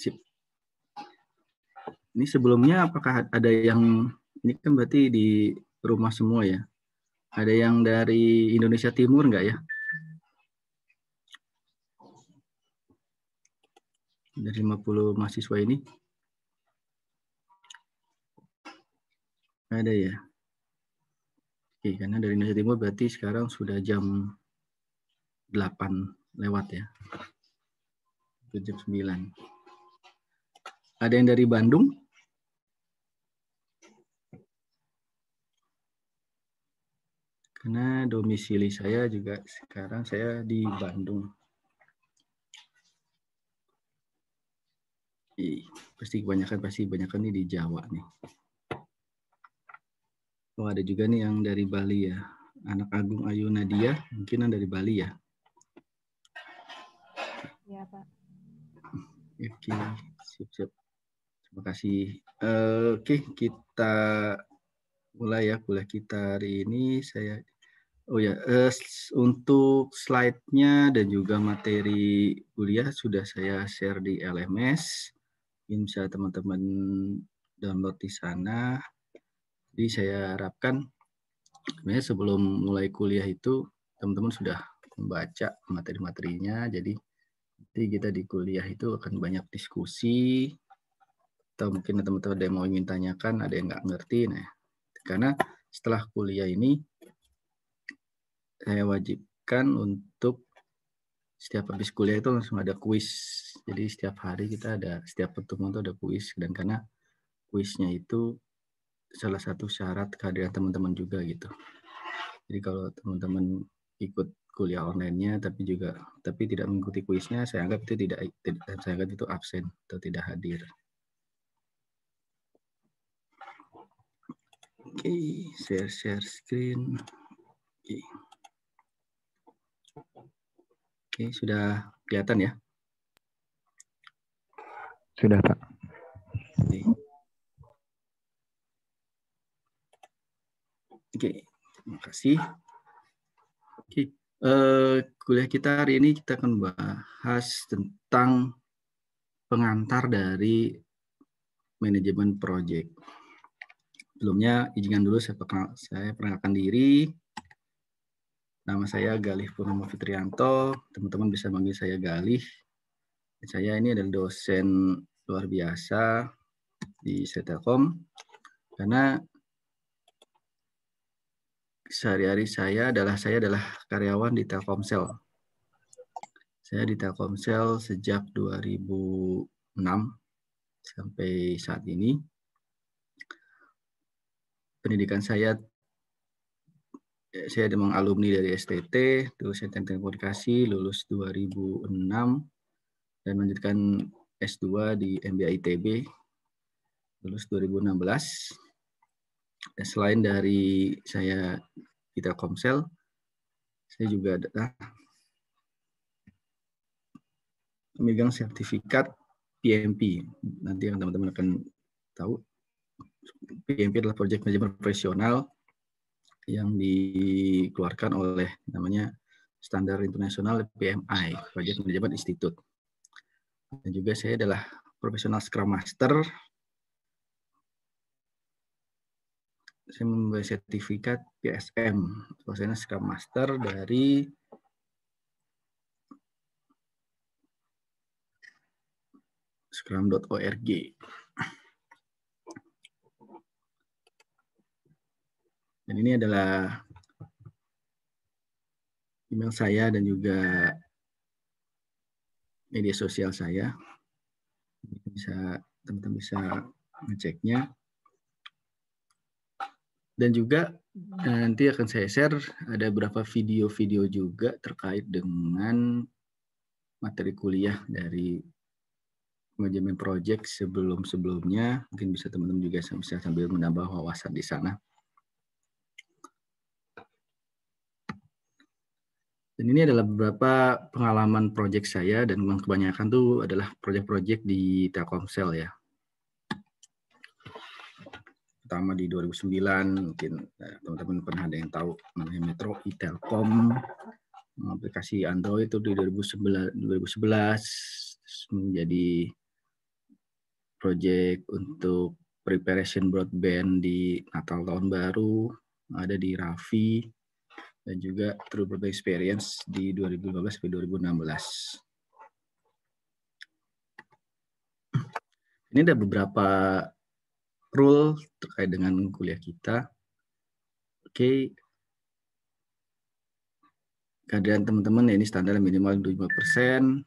Sip. Ini sebelumnya apakah ada yang ini kan berarti di rumah semua ya? Ada yang dari Indonesia Timur nggak ya? Dari 50 mahasiswa ini? Ada ya? Oke, karena dari Indonesia Timur berarti sekarang sudah jam 8 lewat ya. Jam 9. Ada yang dari Bandung? Karena domisili saya juga sekarang saya di Bandung. Ih, pasti kebanyakan pasti kebanyakan nih di Jawa nih. Oh, ada juga nih yang dari Bali ya. Anak Agung Ayu Nadia, mungkin dari Bali ya. Iya, Pak. Oke, siap-siap. Terima kasih. Eh, oke, okay, kita mulai ya boleh kita hari ini. Saya Oh ya, uh, untuk slide-nya dan juga materi kuliah sudah saya share di LMS. Ini bisa teman-teman download di sana. Jadi saya harapkan sebelum mulai kuliah itu teman-teman sudah membaca materi-materinya. Jadi nanti kita di kuliah itu akan banyak diskusi, atau mungkin teman-teman ada yang mau ingin tanyakan, ada yang nggak ngerti. Nah, karena setelah kuliah ini saya wajibkan untuk setiap habis kuliah itu langsung ada kuis. Jadi setiap hari kita ada setiap pertemuan itu ada kuis dan karena kuisnya itu salah satu syarat kehadiran teman-teman juga gitu. Jadi kalau teman-teman ikut kuliah online tapi juga tapi tidak mengikuti kuisnya, saya anggap itu tidak, tidak saya anggap itu absen atau tidak hadir. Oke, okay, share share screen. Oke. Okay. Oke, okay, sudah kelihatan ya? Sudah, Pak. Oke. Oke, terima kasih. Oke, uh, kuliah kita hari ini kita akan bahas tentang pengantar dari manajemen project sebelumnya izinkan dulu saya, perkenal, saya perkenalkan diri. Nama saya Galih Purnomo Fitrianto, teman-teman bisa manggil saya Galih. Saya ini adalah dosen luar biasa di Setelkom karena sehari-hari saya adalah saya adalah karyawan di Telkomsel. Saya di Telkomsel sejak 2006 sampai saat ini pendidikan saya eh, saya memang alumni dari STT, dosen teknik komunikasi, lulus 2006 dan melanjutkan S2 di MBA ITB lulus 2016. Dan selain dari saya kita Komsel, saya juga ada ah, memegang sertifikat PMP. Nanti yang teman-teman akan tahu PMP adalah Project Manajemen Profesional yang dikeluarkan oleh namanya Standar Internasional PMI, Project manajemen Institute. Dan juga saya adalah profesional Scrum Master. Saya membuat sertifikat PSM, profesional Scrum Master dari scrum.org. Dan ini adalah email saya dan juga media sosial saya. Bisa teman-teman bisa ngeceknya. Dan juga eh, nanti akan saya share ada beberapa video-video juga terkait dengan materi kuliah dari manajemen project sebelum-sebelumnya. Mungkin bisa teman-teman juga bisa sambil menambah wawasan di sana. Dan ini adalah beberapa pengalaman proyek saya dan kebanyakan tuh adalah proyek-proyek di Telkomsel ya. Pertama di 2009 mungkin ya, teman-teman pernah ada yang tahu namanya Metro e Telkom aplikasi Android itu di 2011, 2011 menjadi proyek untuk preparation broadband di Natal tahun baru ada di Raffi dan juga True Product Experience di 2015 sampai 2016. Ini ada beberapa rule terkait dengan kuliah kita. Oke. Okay. Keadaan teman-teman ya ini standar minimal 25%.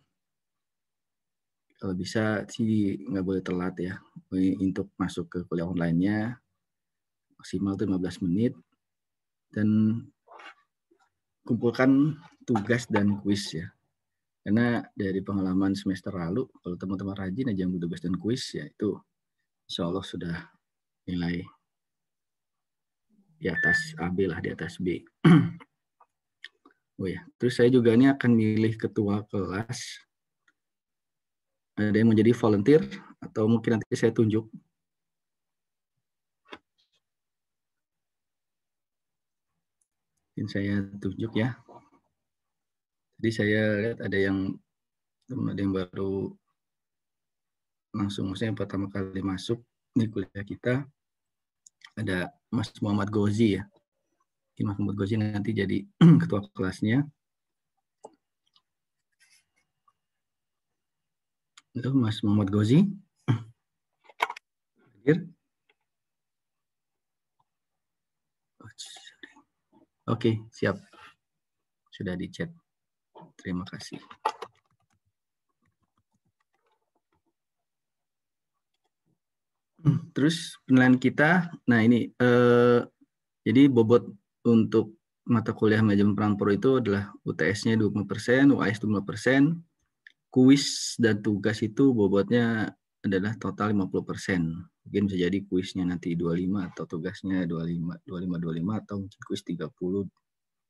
Kalau bisa sih nggak boleh telat ya untuk masuk ke kuliah online-nya. Maksimal 15 menit. Dan kumpulkan tugas dan kuis ya. Karena dari pengalaman semester lalu, kalau teman-teman rajin aja ambil tugas dan kuis, ya itu insya Allah sudah nilai di atas B lah, di atas B. oh ya, terus saya juga ini akan milih ketua kelas. Ada yang menjadi volunteer, atau mungkin nanti saya tunjuk Mungkin saya tunjuk ya. jadi saya lihat ada yang ada yang baru langsung maksudnya pertama kali masuk di kuliah kita ada Mas Muhammad Gozi ya. Mungkin Mas Muhammad Gozi nanti jadi ketua kelasnya. Halo Mas Muhammad Gozi. Hadir. Oke, siap. Sudah di chat. Terima kasih. Terus penilaian kita, nah ini eh, jadi bobot untuk mata kuliah manajemen perang pro itu adalah UTS-nya 20%, UAS 20%, kuis dan tugas itu bobotnya adalah total 50%. Mungkin bisa jadi kuisnya nanti 25 atau tugasnya 25, 25, 25 atau mungkin kuis 30,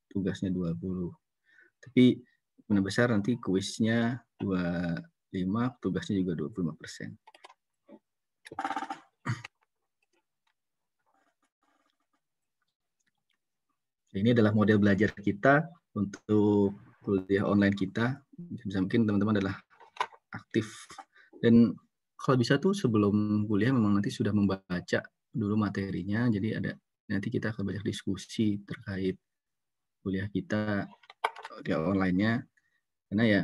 tugasnya 20. Tapi benar besar nanti kuisnya 25, tugasnya juga 25%. Ini adalah model belajar kita untuk kuliah online kita. Bisa mungkin teman-teman adalah aktif dan kalau bisa tuh sebelum kuliah memang nanti sudah membaca dulu materinya jadi ada nanti kita akan banyak diskusi terkait kuliah kita online onlinenya karena ya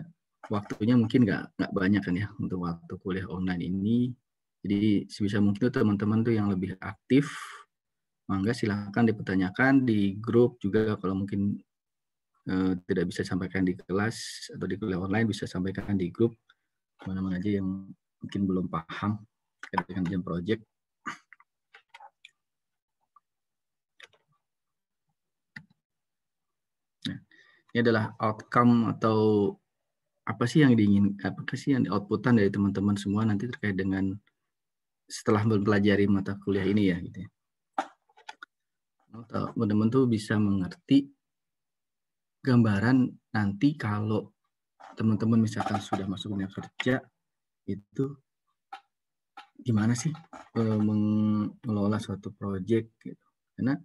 waktunya mungkin nggak nggak banyak kan ya untuk waktu kuliah online ini jadi sebisa mungkin tuh teman-teman tuh yang lebih aktif mangga silahkan dipertanyakan di grup juga kalau mungkin eh, tidak bisa sampaikan di kelas atau di kuliah online bisa sampaikan di grup mana-mana aja yang mungkin belum paham terkait dengan jam project. Ya. ini adalah outcome atau apa sih yang diinginkan, apa sih yang outputan dari teman-teman semua nanti terkait dengan setelah mempelajari mata kuliah ini ya gitu ya. Teman-teman tuh bisa mengerti gambaran nanti kalau teman-teman misalkan sudah masuk dunia kerja, itu gimana sih e, mengelola suatu proyek gitu. Karena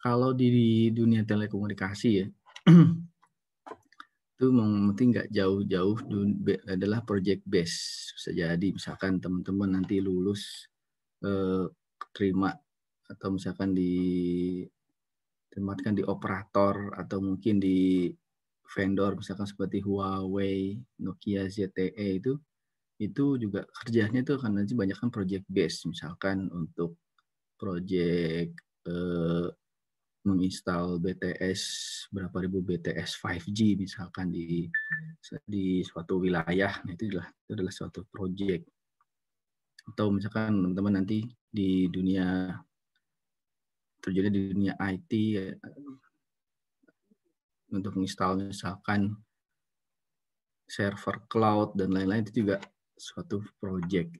kalau di dunia telekomunikasi ya itu penting nggak jauh-jauh adalah project base bisa jadi misalkan teman-teman nanti lulus eh, terima atau misalkan di tempatkan di operator atau mungkin di vendor misalkan seperti Huawei, Nokia, ZTE itu itu juga kerjanya itu karena nanti banyak kan project base misalkan untuk project eh, menginstal BTS berapa ribu BTS 5G misalkan di di suatu wilayah nah itu adalah itu adalah suatu project atau misalkan teman-teman nanti di dunia terjadi di dunia IT eh, untuk menginstal misalkan server cloud dan lain-lain itu juga suatu project.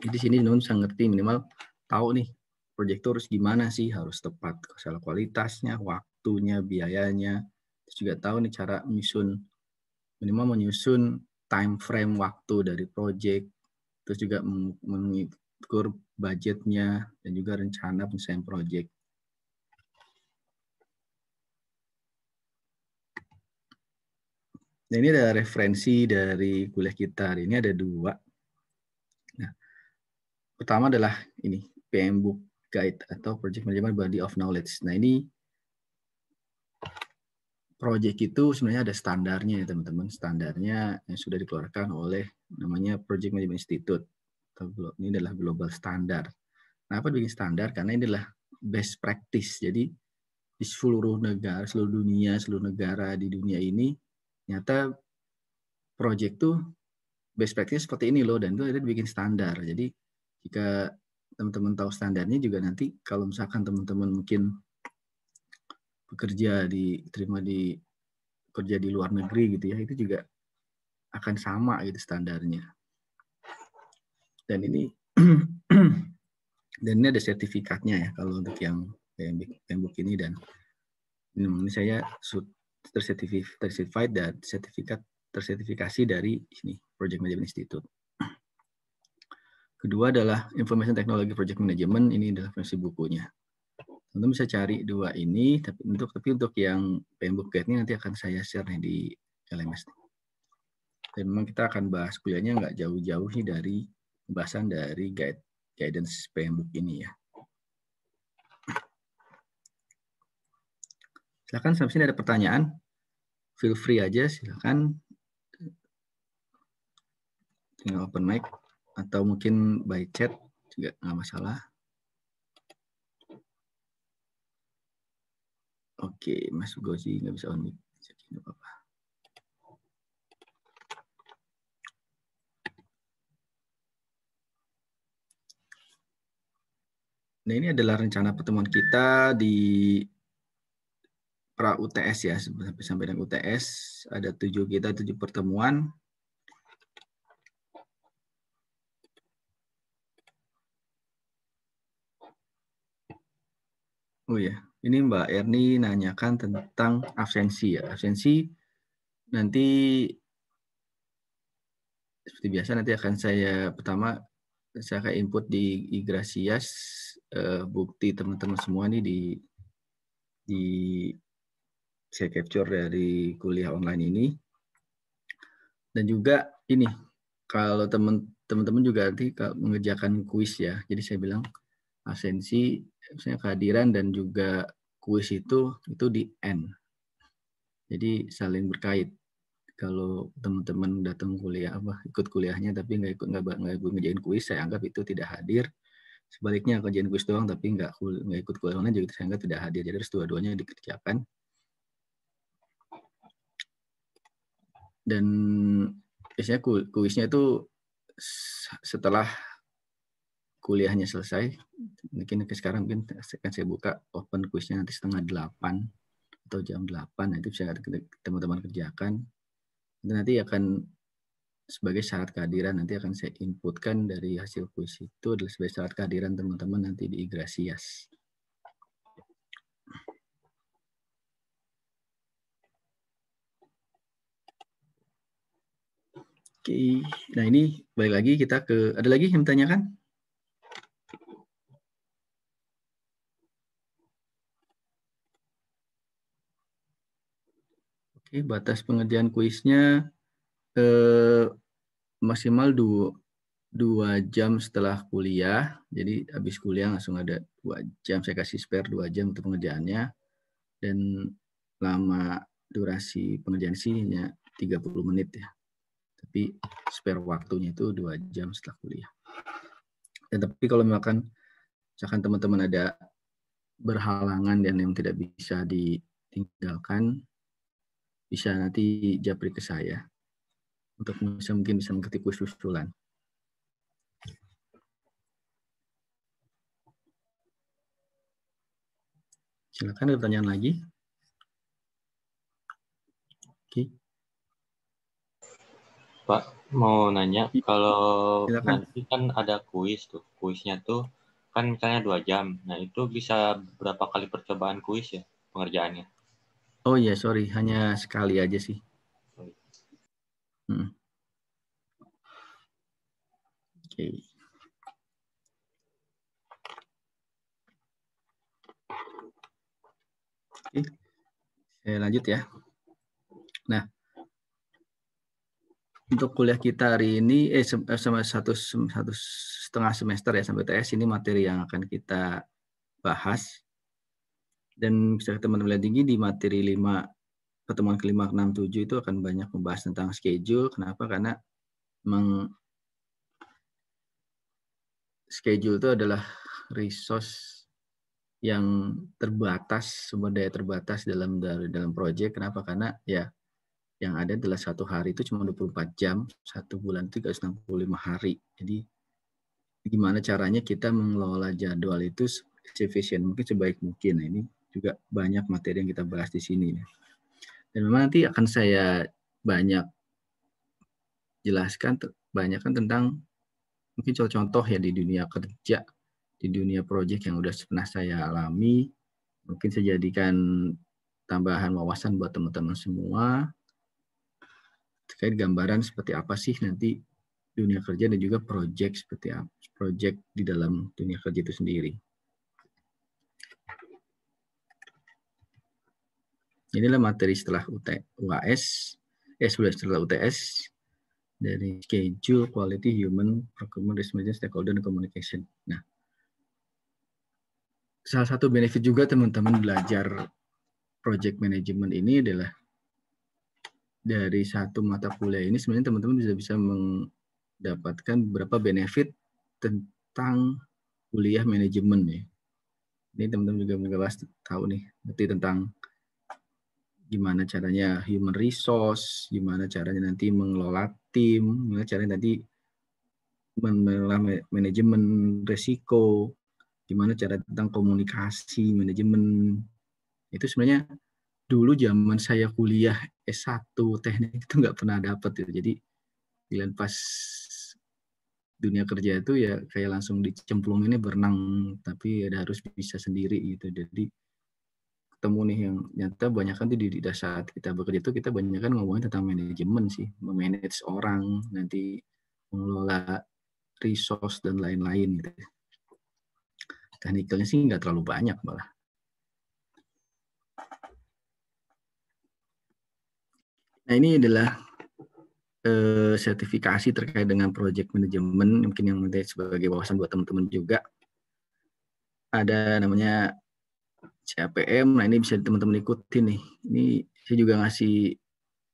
Jadi sini non sangat ngerti minimal tahu nih project itu harus gimana sih, harus tepat soal kualitasnya, waktunya, biayanya. Terus juga tahu nih cara menyusun minimal menyusun time frame waktu dari project, terus juga mengukur budgetnya dan juga rencana penyelesaian project. Nah, ini ada referensi dari kuliah kita hari ini ada dua. Nah, pertama adalah ini PM Book Guide atau Project Management Body of Knowledge. Nah, ini project itu sebenarnya ada standarnya ya teman-teman. Standarnya yang sudah dikeluarkan oleh namanya Project Management Institute. Ini adalah global standar. Kenapa apa bikin standar? Karena ini adalah best practice. Jadi di seluruh negara, seluruh dunia, seluruh negara di dunia ini nyata project tuh best practice seperti ini loh dan itu ada bikin standar. Jadi jika teman-teman tahu standarnya juga nanti kalau misalkan teman-teman mungkin bekerja di terima di kerja di luar negeri gitu ya itu juga akan sama gitu standarnya. Dan ini dan ini ada sertifikatnya ya kalau untuk yang pembuk ini dan ini saya tersertified dan sertifikat tersertifikasi dari ini Project Management Institute. Kedua adalah Information Technology Project Management. Ini adalah versi bukunya. Tentu bisa cari dua ini, tapi untuk tapi untuk yang PMBOK ini nanti akan saya share di LMS. Dan memang kita akan bahas kuliahnya nggak jauh-jauh nih dari pembahasan dari guide, guidance PMBOK ini ya. Silakan sampai sini ada pertanyaan. Feel free aja, silakan. Tinggal open mic atau mungkin by chat juga nggak masalah. Oke, Mas Gozi nggak bisa on mic, jadi nggak apa-apa. Nah ini adalah rencana pertemuan kita di pra UTS ya sampai sampai dengan UTS ada tujuh kita tujuh pertemuan Oh ya, ini Mbak Erni nanyakan tentang absensi ya. Absensi nanti seperti biasa nanti akan saya pertama saya akan input di Igracias eh, bukti teman-teman semua nih di di saya capture dari kuliah online ini. Dan juga ini, kalau teman-teman juga nanti mengerjakan kuis ya, jadi saya bilang asensi, misalnya kehadiran dan juga kuis itu itu di n Jadi saling berkait. Kalau teman-teman datang kuliah apa ikut kuliahnya tapi nggak ikut nggak nggak ikut ngejain kuis, saya anggap itu tidak hadir sebaliknya kerjaan kuis doang tapi nggak nggak ikut kuliahnya jadi juga saya anggap tidak hadir jadi harus dua-duanya dikerjakan dan biasanya kuisnya itu setelah kuliahnya selesai mungkin sekarang mungkin akan saya buka open kuisnya nanti setengah delapan atau jam delapan nanti bisa teman-teman kerjakan dan nanti akan sebagai syarat kehadiran nanti akan saya inputkan dari hasil kuis itu adalah sebagai syarat kehadiran teman-teman nanti di Igrasias. Oke, nah ini balik lagi kita ke ada lagi yang ditanyakan? Oke, batas pengerjaan kuisnya eh, maksimal dua, dua jam setelah kuliah. Jadi habis kuliah langsung ada dua jam. Saya kasih spare dua jam untuk pengerjaannya. Dan lama durasi pengerjaan sininya puluh menit ya tapi spare waktunya itu dua jam setelah kuliah. Dan tapi kalau misalkan misalkan teman-teman ada berhalangan dan yang tidak bisa ditinggalkan, bisa nanti japri ke saya untuk bisa mungkin bisa mengikuti kuis usulan. Silakan ada pertanyaan lagi. Pak mau nanya iya. kalau Silakan. nanti kan ada kuis tuh kuisnya tuh kan misalnya dua jam nah itu bisa berapa kali percobaan kuis ya pengerjaannya oh iya sorry hanya sekali aja sih hmm. oke okay. Oke, saya lanjut ya. Nah, untuk kuliah kita hari ini eh sama eh, satu satu setengah semester ya sampai TS ini materi yang akan kita bahas dan bisa teman-teman lihat tinggi di materi 5 pertemuan kelima enam tujuh itu akan banyak membahas tentang schedule kenapa karena meng schedule itu adalah resource yang terbatas sumber daya terbatas dalam dalam project kenapa karena ya yang ada adalah satu hari itu cuma 24 jam, satu bulan itu 365 hari. Jadi gimana caranya kita mengelola jadwal itu sefisien mungkin sebaik mungkin. Nah, ini juga banyak materi yang kita bahas di sini. Ya. Dan memang nanti akan saya banyak jelaskan banyak kan tentang mungkin contoh-contoh ya di dunia kerja, di dunia proyek yang sudah pernah saya alami. Mungkin saya jadikan tambahan wawasan buat teman-teman semua terkait gambaran seperti apa sih nanti dunia kerja dan juga project seperti apa project di dalam dunia kerja itu sendiri. Inilah materi setelah UAS, eh sebelah setelah UTS dari schedule, quality, human, procurement, risk management, stakeholder, dan communication. Nah, salah satu benefit juga teman-teman belajar project management ini adalah dari satu mata kuliah ini sebenarnya teman-teman bisa bisa mendapatkan beberapa benefit tentang kuliah manajemen nih. Ya. Ini teman-teman juga mengelas tahu nih, nanti tentang gimana caranya human resource, gimana caranya nanti mengelola tim, gimana caranya nanti mengelola manajemen resiko, gimana cara tentang komunikasi, manajemen. Itu sebenarnya dulu zaman saya kuliah S1 teknik itu nggak pernah dapet itu. Ya. Jadi pilihan pas dunia kerja itu ya kayak langsung dicemplung ini berenang tapi ya harus bisa sendiri gitu. Jadi ketemu nih yang nyata banyak kan di, di saat kita bekerja itu kita banyak kan ngomongin tentang manajemen sih, memanage orang, nanti mengelola resource dan lain-lain gitu. Teknikalnya sih nggak terlalu banyak malah Nah ini adalah uh, sertifikasi terkait dengan project manajemen mungkin yang nanti sebagai wawasan buat teman-teman juga ada namanya CAPM. Nah ini bisa teman-teman ikuti nih. Ini saya juga ngasih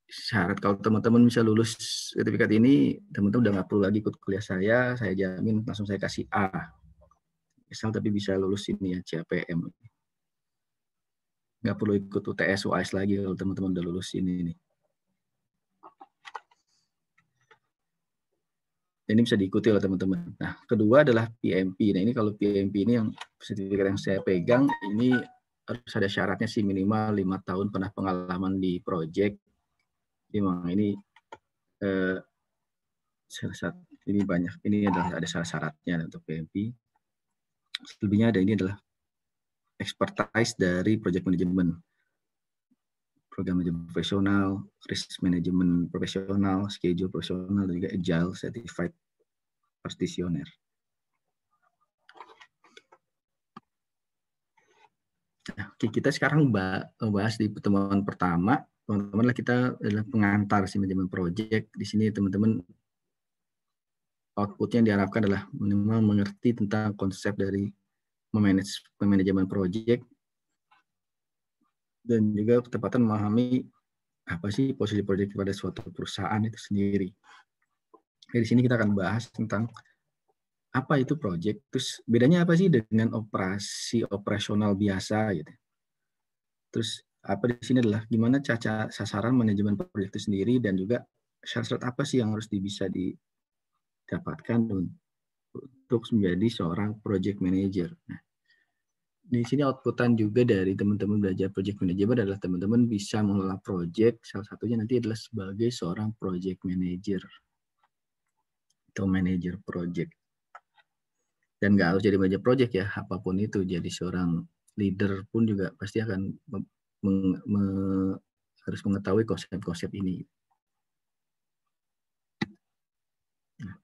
syarat kalau teman-teman bisa lulus sertifikat ini, teman-teman udah nggak perlu lagi ikut kuliah saya, saya jamin langsung saya kasih A. Misal tapi bisa lulus ini ya CAPM. Nggak perlu ikut UTS, UAS lagi kalau teman-teman udah lulus ini nih. ini bisa diikuti oleh teman-teman. Nah, kedua adalah PMP. Nah, ini kalau PMP ini yang sertifikat yang saya pegang, ini harus ada syaratnya sih minimal lima tahun pernah pengalaman di proyek. memang ini eh, ini banyak. Ini adalah ada syarat-syaratnya untuk PMP. Selebihnya ada ini adalah expertise dari project management program manajemen profesional, risk management profesional, schedule profesional, dan juga agile certified practitioner. Nah, oke, kita sekarang bahas di pertemuan pertama. Teman-teman, kita adalah pengantar si manajemen project. Di sini teman-teman outputnya yang diharapkan adalah minimal mengerti tentang konsep dari memanage manajemen project, dan juga ketepatan memahami apa sih posisi proyek pada suatu perusahaan itu sendiri. Dari sini kita akan bahas tentang apa itu proyek, terus bedanya apa sih dengan operasi operasional biasa gitu. Terus apa di sini adalah gimana caca sasaran manajemen proyek itu sendiri dan juga syarat-syarat apa sih yang harus bisa didapatkan untuk menjadi seorang project manager. Nah, di sini outputan juga dari teman-teman belajar project manager adalah teman-teman bisa mengelola project. Salah satunya nanti adalah sebagai seorang project manager atau manager project. Dan nggak harus jadi manager project ya, apapun itu. Jadi seorang leader pun juga pasti akan meng, me, harus mengetahui konsep-konsep ini. Nah,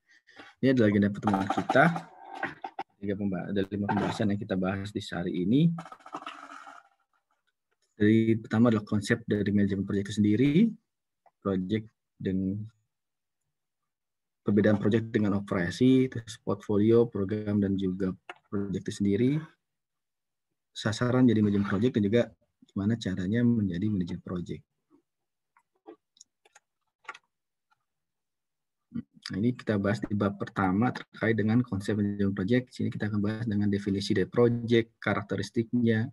ini adalah agenda pertemuan kita tiga ada lima pembahasan yang kita bahas di sehari ini. Dari pertama adalah konsep dari manajemen proyek itu sendiri, proyek dengan perbedaan proyek dengan operasi, terus portfolio, program dan juga proyek itu sendiri, sasaran jadi manajemen proyek dan juga gimana caranya menjadi manajemen proyek. Nah, ini kita bahas di bab pertama terkait dengan konsep manajemen proyek. Sini kita akan bahas dengan definisi dari proyek, karakteristiknya,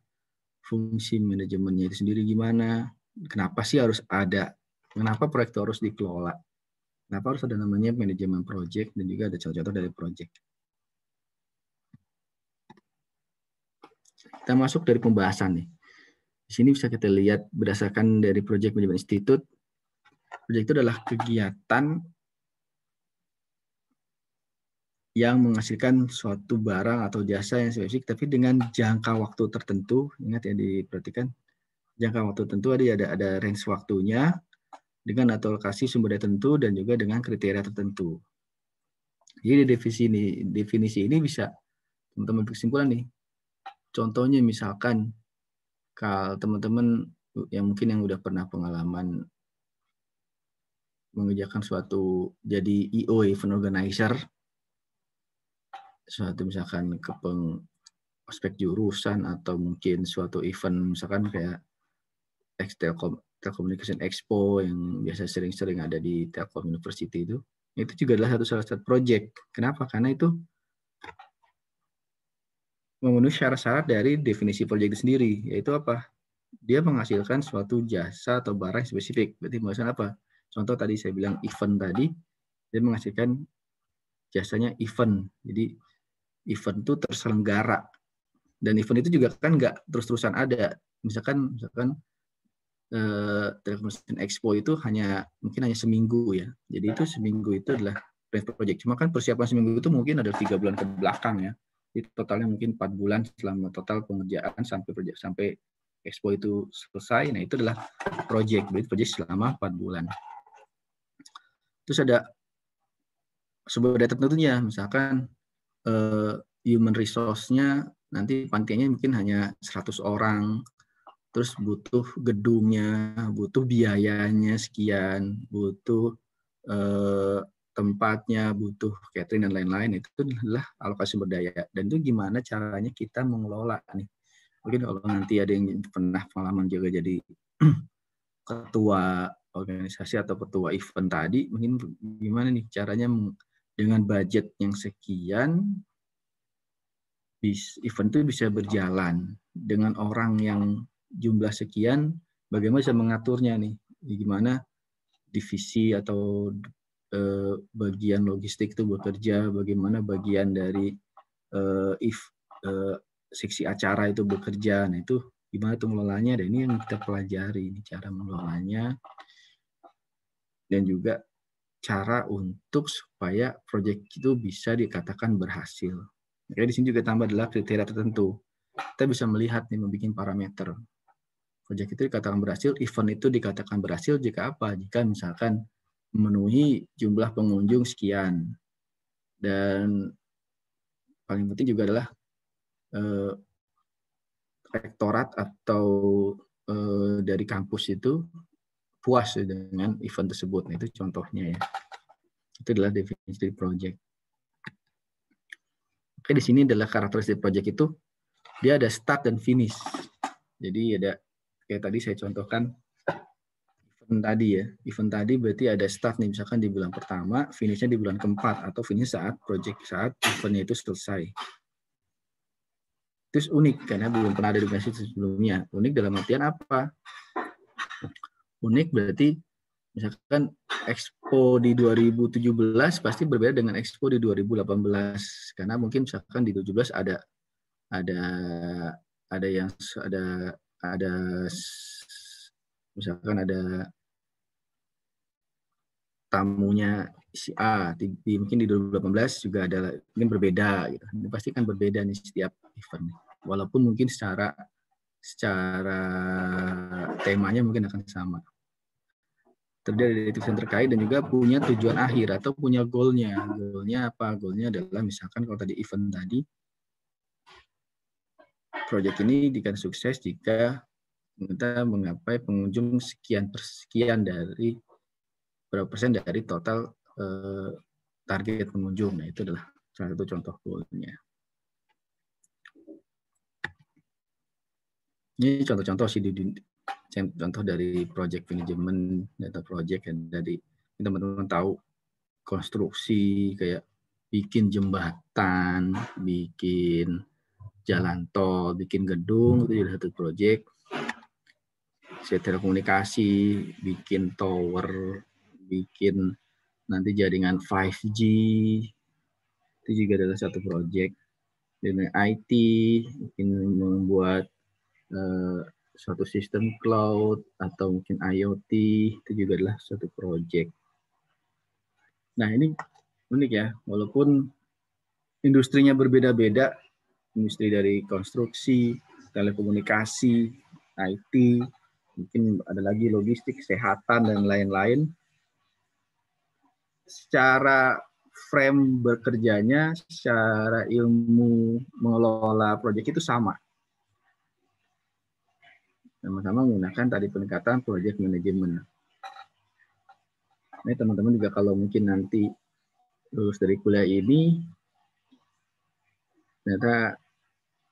fungsi manajemennya itu sendiri gimana, kenapa sih harus ada, kenapa proyek itu harus dikelola, kenapa harus ada namanya manajemen proyek dan juga ada contoh-contoh dari proyek. Kita masuk dari pembahasan nih. Di sini bisa kita lihat berdasarkan dari proyek manajemen institut, proyek itu adalah kegiatan yang menghasilkan suatu barang atau jasa yang spesifik, tapi dengan jangka waktu tertentu. Ingat ya diperhatikan jangka waktu tertentu ada ada ada range waktunya dengan atau lokasi sumber daya tertentu dan juga dengan kriteria tertentu. Jadi definisi ini definisi ini bisa teman-teman kesimpulan nih. Contohnya misalkan kalau teman-teman yang mungkin yang udah pernah pengalaman mengerjakan suatu jadi EO event organizer suatu misalkan ke peng, aspek jurusan atau mungkin suatu event misalkan kayak Telkom Telecommunication Expo yang biasa sering-sering ada di Telkom University itu itu juga adalah satu salah satu project. Kenapa? Karena itu memenuhi syarat-syarat dari definisi project itu sendiri, yaitu apa? Dia menghasilkan suatu jasa atau barang spesifik. Berarti maksudnya apa? Contoh tadi saya bilang event tadi, dia menghasilkan jasanya event. Jadi event itu terselenggara dan event itu juga kan nggak terus-terusan ada misalkan misalkan uh, Expo itu hanya mungkin hanya seminggu ya jadi itu seminggu itu adalah project cuma kan persiapan seminggu itu mungkin ada tiga bulan ke belakang ya jadi totalnya mungkin empat bulan selama total pengerjaan sampai project sampai expo itu selesai nah itu adalah project berarti project selama empat bulan terus ada sebuah data tentunya misalkan uh, human resource-nya nanti pantainya mungkin hanya 100 orang, terus butuh gedungnya, butuh biayanya sekian, butuh uh, tempatnya, butuh catering dan lain-lain. Itu adalah alokasi sumber daya. Dan itu gimana caranya kita mengelola nih. Mungkin kalau nanti ada yang pernah pengalaman juga jadi ketua organisasi atau ketua event tadi, mungkin gimana nih caranya dengan budget yang sekian event itu bisa berjalan dengan orang yang jumlah sekian bagaimana bisa mengaturnya nih ya, gimana divisi atau eh, bagian logistik itu bekerja bagaimana bagian dari eh, if eh, seksi acara itu bekerja nah itu gimana tuh mengelolanya? dan ini yang kita pelajari cara mengelolanya dan juga cara untuk supaya proyek itu bisa dikatakan berhasil. Makanya di sini juga tambah adalah kriteria tertentu. Kita bisa melihat nih membuat parameter. Proyek itu dikatakan berhasil, event itu dikatakan berhasil jika apa? Jika misalkan memenuhi jumlah pengunjung sekian. Dan paling penting juga adalah eh, rektorat atau eh, dari kampus itu puas dengan event tersebut. Nah, itu contohnya ya. Itu adalah definisi project. Oke, di sini adalah karakteristik project itu dia ada start dan finish. Jadi ada kayak tadi saya contohkan event tadi ya. Event tadi berarti ada start nih misalkan di bulan pertama, finishnya di bulan keempat atau finish saat project saat eventnya itu selesai. Terus unik karena belum pernah ada di sebelumnya. Unik dalam artian apa? unik berarti misalkan Expo di 2017 pasti berbeda dengan Expo di 2018 karena mungkin misalkan di 2017 ada ada ada yang ada ada misalkan ada tamunya si A di, di, mungkin di 2018 juga ada mungkin berbeda gitu. Ini pasti kan berbeda nih setiap event. Walaupun mungkin secara secara temanya mungkin akan sama. Terdiri dari yang terkait dan juga punya tujuan akhir atau punya goalnya. Goalnya apa? Goalnya adalah misalkan kalau tadi event tadi, proyek ini dikan sukses jika kita menggapai pengunjung sekian persekian dari berapa persen dari total eh, target pengunjung. Nah, itu adalah salah satu contoh goalnya. Ini contoh-contoh sih di contoh dari project management data project yang dari teman-teman tahu konstruksi kayak bikin jembatan, bikin jalan tol, bikin gedung itu jadi satu project. Saya telekomunikasi, bikin tower, bikin nanti jaringan 5G itu juga adalah satu project. Dengan IT, bikin membuat Eh, suatu sistem cloud atau mungkin IoT itu juga adalah suatu project. Nah ini unik ya, walaupun industrinya berbeda-beda, industri dari konstruksi, telekomunikasi, IT, mungkin ada lagi logistik, kesehatan dan lain-lain. Secara frame bekerjanya, secara ilmu mengelola proyek itu sama sama-sama menggunakan tadi peningkatan project management. Ini teman-teman juga kalau mungkin nanti lulus dari kuliah ini ternyata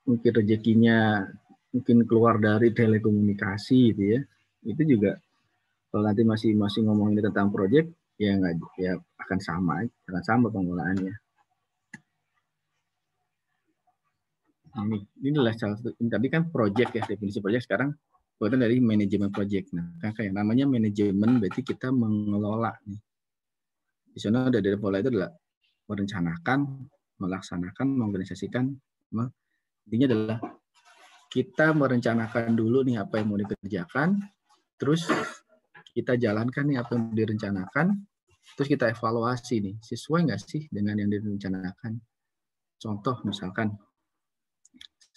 mungkin rezekinya mungkin keluar dari telekomunikasi gitu ya itu juga kalau nanti masih masih ngomongin tentang project ya nggak ya akan sama akan sama pengelolaannya ini adalah salah satu ini tadi kan proyek ya definisi proyek sekarang keluaran dari manajemen proyek, Nah, kakak yang namanya manajemen berarti kita mengelola nih. Di sana ada dari pola itu adalah merencanakan, melaksanakan, mengorganisasikan. Intinya adalah kita merencanakan dulu nih apa yang mau dikerjakan, terus kita jalankan nih apa yang direncanakan, terus kita evaluasi nih sesuai nggak sih dengan yang direncanakan. Contoh misalkan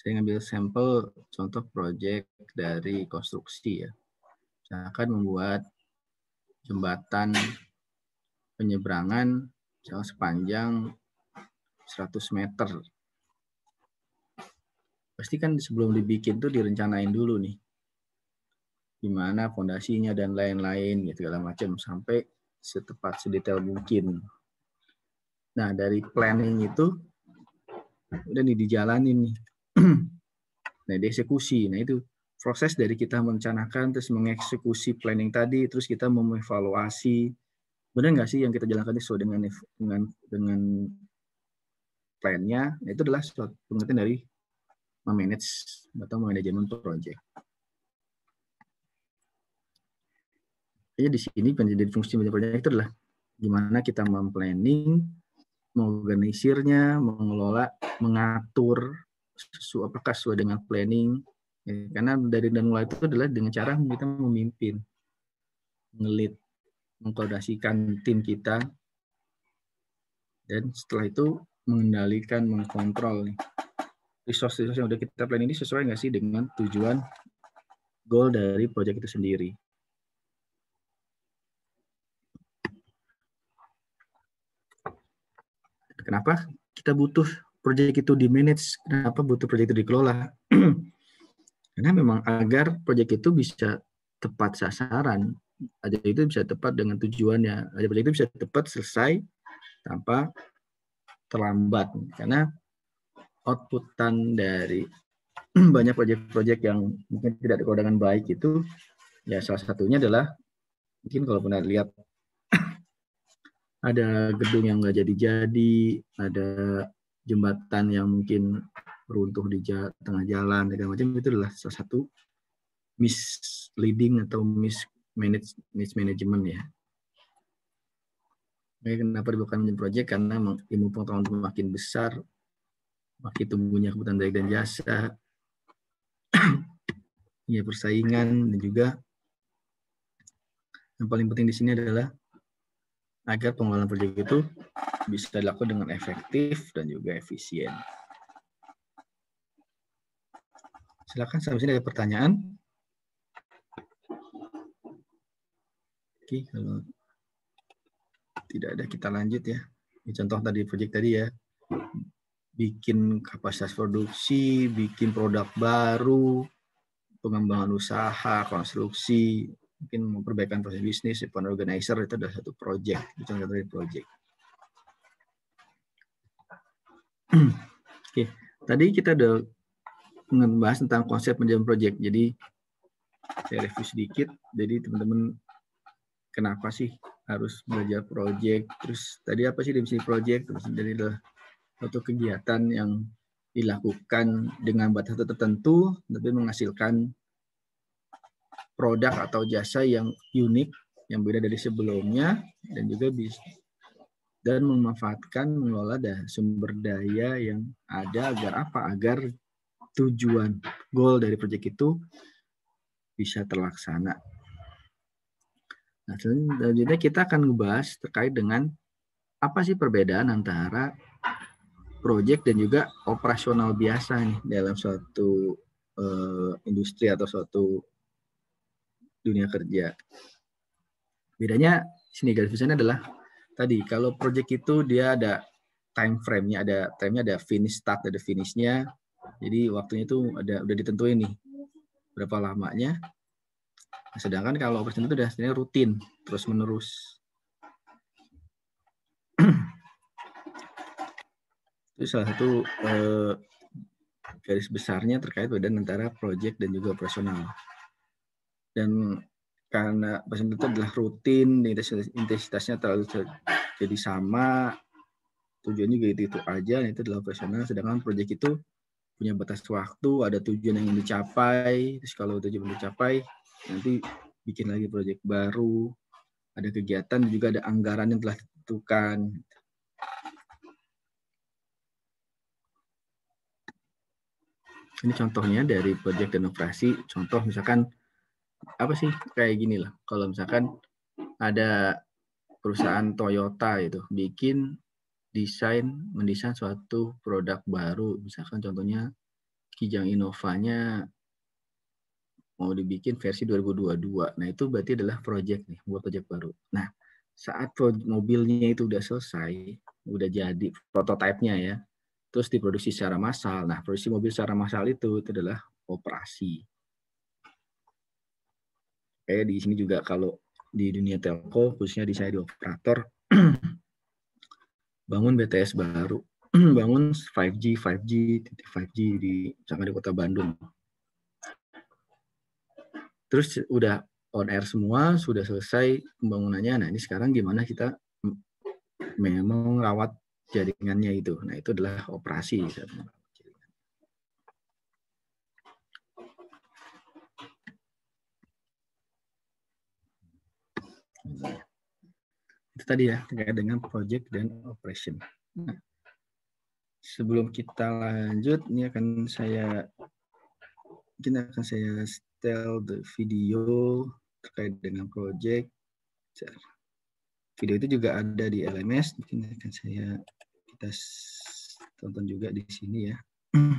saya ngambil sampel contoh proyek dari konstruksi ya. Saya akan membuat jembatan penyeberangan sepanjang 100 meter. Pasti kan sebelum dibikin tuh direncanain dulu nih. Gimana fondasinya dan lain-lain gitu segala macam sampai setepat sedetail mungkin. Nah, dari planning itu udah nih dijalanin nih nah dieksekusi nah itu proses dari kita merencanakan terus mengeksekusi planning tadi terus kita mengevaluasi benar nggak sih yang kita jalankan sesuai dengan dengan dengan plannya nah, itu adalah suatu pengertian dari memanage atau manajemen project jadi di sini menjadi fungsi manajemen project itu adalah gimana kita memplanning mengorganisirnya mengelola mengatur apakah sesuai dengan planning ya, karena dari dan mulai itu adalah dengan cara kita memimpin ngelit mengkoordinasikan tim kita dan setelah itu mengendalikan mengkontrol resource-resource yang udah kita plan ini sesuai nggak sih dengan tujuan goal dari proyek itu sendiri. Kenapa kita butuh proyek itu di manage, kenapa butuh proyek itu dikelola. Karena memang agar proyek itu bisa tepat sasaran, ada itu bisa tepat dengan tujuannya, ada proyek itu bisa tepat selesai tanpa terlambat. Karena outputan dari banyak proyek-proyek yang mungkin tidak dikelola dengan baik itu, ya salah satunya adalah mungkin kalau pernah lihat ada gedung yang nggak jadi-jadi, ada jembatan yang mungkin runtuh di tengah jalan dan macam itu adalah salah satu misleading atau mismanage mismanagement ya. Jadi kenapa dibuka menjadi proyek? Karena ilmu pengetahuan makin besar, makin tumbuhnya kebutuhan daya dan jasa, ya persaingan dan juga yang paling penting di sini adalah agar pengelolaan proyek itu bisa dilakukan dengan efektif dan juga efisien. Silakan sampai sini ada pertanyaan. Oke, kalau tidak ada kita lanjut ya. Ini contoh tadi proyek tadi ya. Bikin kapasitas produksi, bikin produk baru, pengembangan usaha, konstruksi, mungkin memperbaikan proses bisnis, event organizer itu adalah satu project, itu contoh dari project. Oke, tadi kita udah membahas tentang konsep manajemen project. Jadi saya review sedikit. Jadi teman-teman kenapa sih harus belajar project? Terus tadi apa sih definisi project? Terus jadi adalah suatu kegiatan yang dilakukan dengan batas tertentu tapi menghasilkan produk atau jasa yang unik yang beda dari sebelumnya dan juga bisa dan memanfaatkan mengelola dan sumber daya yang ada agar apa agar tujuan goal dari proyek itu bisa terlaksana. Nah, selanjutnya kita akan ngebahas terkait dengan apa sih perbedaan antara proyek dan juga operasional biasa nih dalam suatu uh, industri atau suatu dunia kerja. Bedanya sini garis adalah tadi kalau project itu dia ada time frame-nya, ada time ada finish start, ada finishnya. Jadi waktunya itu ada udah ditentuin nih berapa lamanya. Nah, sedangkan kalau operasi itu udah sebenarnya rutin terus menerus. itu salah satu eh, garis besarnya terkait badan antara proyek dan juga operasional dan karena pasien itu adalah rutin intensitasnya terlalu jadi sama tujuannya juga itu, itu aja itu adalah operasional sedangkan proyek itu punya batas waktu ada tujuan yang ingin dicapai terus kalau tujuan dicapai nanti bikin lagi proyek baru ada kegiatan juga ada anggaran yang telah ditentukan ini contohnya dari proyek dan operasi contoh misalkan apa sih kayak gini lah kalau misalkan ada perusahaan Toyota itu bikin desain mendesain suatu produk baru misalkan contohnya Kijang Innova-nya mau dibikin versi 2022. Nah, itu berarti adalah project nih, buat project baru. Nah, saat mobilnya itu udah selesai, udah jadi prototipenya ya, terus diproduksi secara massal. Nah, produksi mobil secara massal itu, itu adalah operasi kayak di sini juga kalau di dunia telco khususnya di saya di operator bangun BTS baru bangun 5G 5G 5G di misalkan di kota Bandung terus udah on air semua sudah selesai pembangunannya nah ini sekarang gimana kita memang rawat jaringannya itu nah itu adalah operasi Itu tadi ya terkait dengan project dan operation. Nah, sebelum kita lanjut, ini akan saya mungkin akan saya setel the video terkait dengan project. Video itu juga ada di LMS, mungkin akan saya kita tonton juga di sini ya.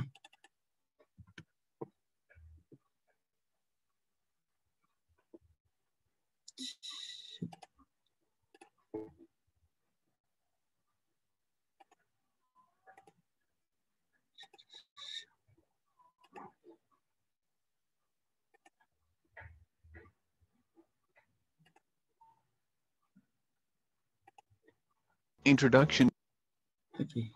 Introduction okay.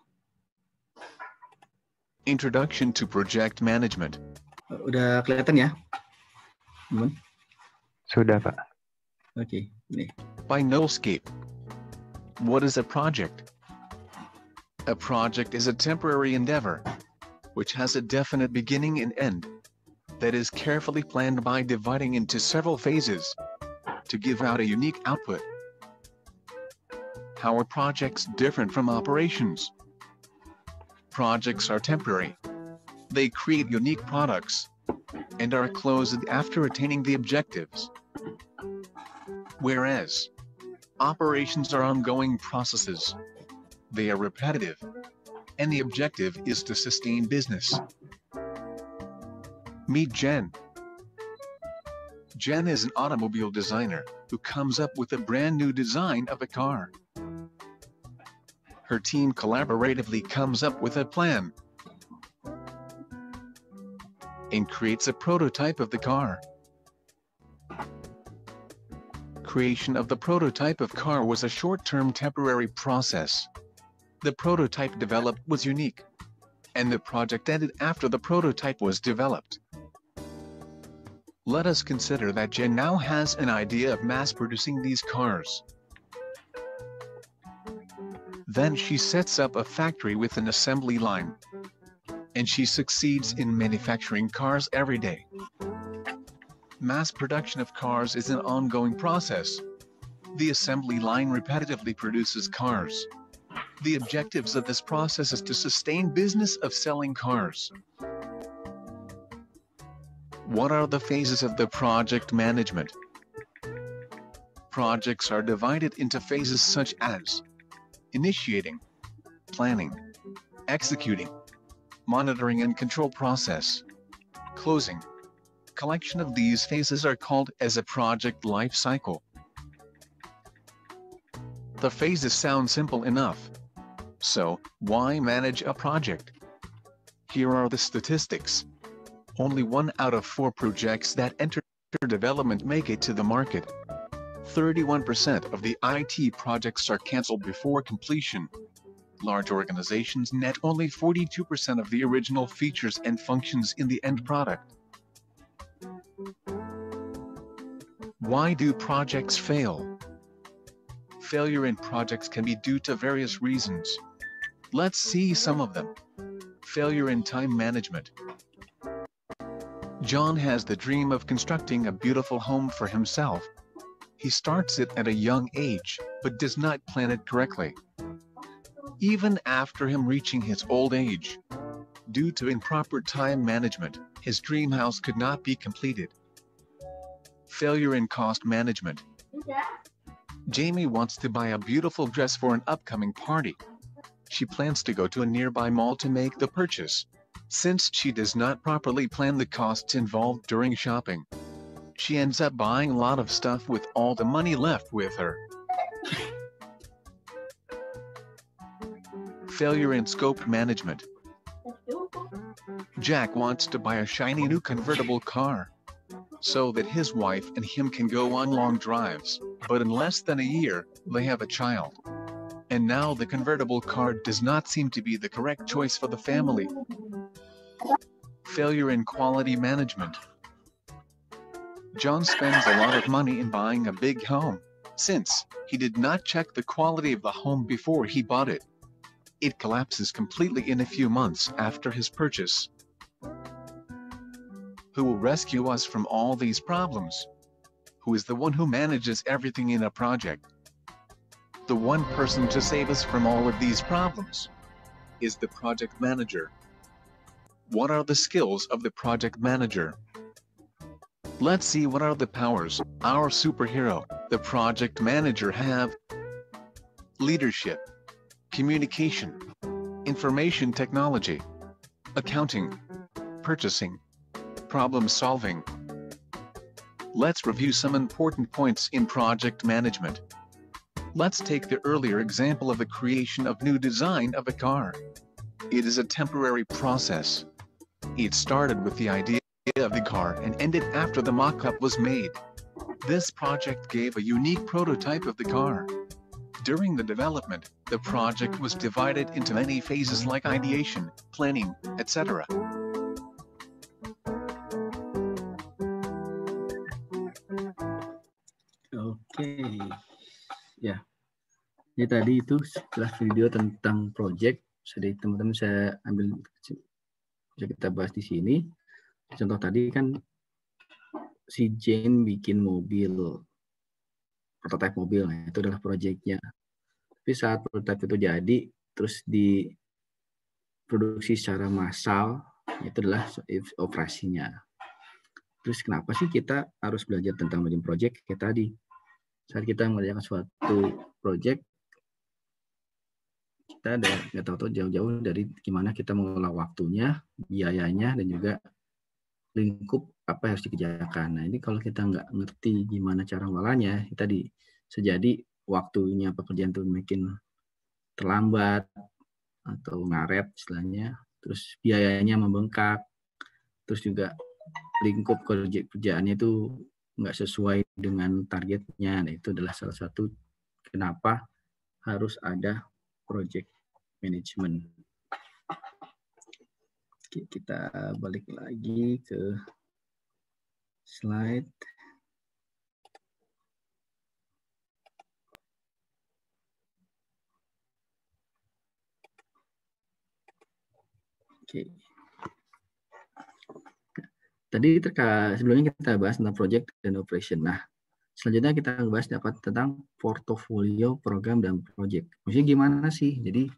Introduction to Project Management. Uh, udah kelihatan ya? Teman? Sudah, Pak. Oke, okay. ini. By Nolescape. What is a project? A project is a temporary endeavor which has a definite beginning and end that is carefully planned by dividing into several phases to give out a unique output. How are projects different from operations? Projects are temporary. They create unique products and are closed after attaining the objectives. Whereas, operations are ongoing processes. They are repetitive, and the objective is to sustain business. Meet Jen. Jen is an automobile designer who comes up with a brand new design of a car her team collaboratively comes up with a plan and creates a prototype of the car. Creation of the prototype of car was a short-term temporary process. The prototype developed was unique, and the project ended after the prototype was developed. Let us consider that Jen now has an idea of mass-producing these cars. Then she sets up a factory with an assembly line. And she succeeds in manufacturing cars every day. Mass production of cars is an ongoing process. The assembly line repetitively produces cars. The objectives of this process is to sustain business of selling cars. What are the phases of the project management? Projects are divided into phases such as initiating, planning, executing, monitoring and control process, closing. Collection of these phases are called as a project life cycle. The phases sound simple enough. So, why manage a project? Here are the statistics. Only one out of four projects that enter development make it to the market. 31% of the IT projects are canceled before completion. Large organizations net only 42% of the original features and functions in the end product. Why do projects fail? Failure in projects can be due to various reasons. Let's see some of them. Failure in time management. John has the dream of constructing a beautiful home for himself. He starts it at a young age, but does not plan it correctly. Even after him reaching his old age, due to improper time management, his dream house could not be completed. Failure in cost management. Jamie wants to buy a beautiful dress for an upcoming party. She plans to go to a nearby mall to make the purchase, since she does not properly plan the costs involved during shopping she ends up buying a lot of stuff with all the money left with her. Failure in scope management. Jack wants to buy a shiny new convertible car so that his wife and him can go on long drives, but in less than a year, they have a child. And now the convertible car does not seem to be the correct choice for the family. Failure in quality management. John spends a lot of money in buying a big home, since he did not check the quality of the home before he bought it. It collapses completely in a few months after his purchase. Who will rescue us from all these problems? Who is the one who manages everything in a project? The one person to save us from all of these problems is the project manager. What are the skills of the project manager? Let's see what are the powers our superhero, the project manager have. Leadership. Communication. Information technology. Accounting. Purchasing. Problem solving. Let's review some important points in project management. Let's take the earlier example of the creation of new design of a car. It is a temporary process. It started with the idea of the car and ended after the mock-up was made. This project gave a unique prototype of the car. During the development, the project was divided into many phases like ideation, planning, etc. Okay. Ya. Ya tadi itu setelah video tentang project, jadi teman-teman saya ambil bisa kita bahas di sini. contoh tadi kan si Jane bikin mobil, prototipe mobil, nah, itu adalah proyeknya. Tapi saat prototipe itu jadi, terus diproduksi secara massal, itu adalah operasinya. Terus kenapa sih kita harus belajar tentang medium project? Kayak tadi, saat kita mengerjakan suatu project, kita ada nggak tahu jauh-jauh dari gimana kita mengelola waktunya, biayanya, dan juga lingkup apa yang harus dikerjakan. Nah ini kalau kita nggak ngerti gimana cara ngolahnya, ya tadi sejadi waktunya pekerjaan itu makin terlambat atau ngaret istilahnya, terus biayanya membengkak, terus juga lingkup kerja kerjaannya itu nggak sesuai dengan targetnya. Nah, itu adalah salah satu kenapa harus ada project management. Oke, kita balik lagi ke slide. Oke. Tadi sebelumnya kita bahas tentang project dan operation. Nah, selanjutnya kita akan bahas dapat tentang portofolio program dan project. Maksudnya gimana sih? Jadi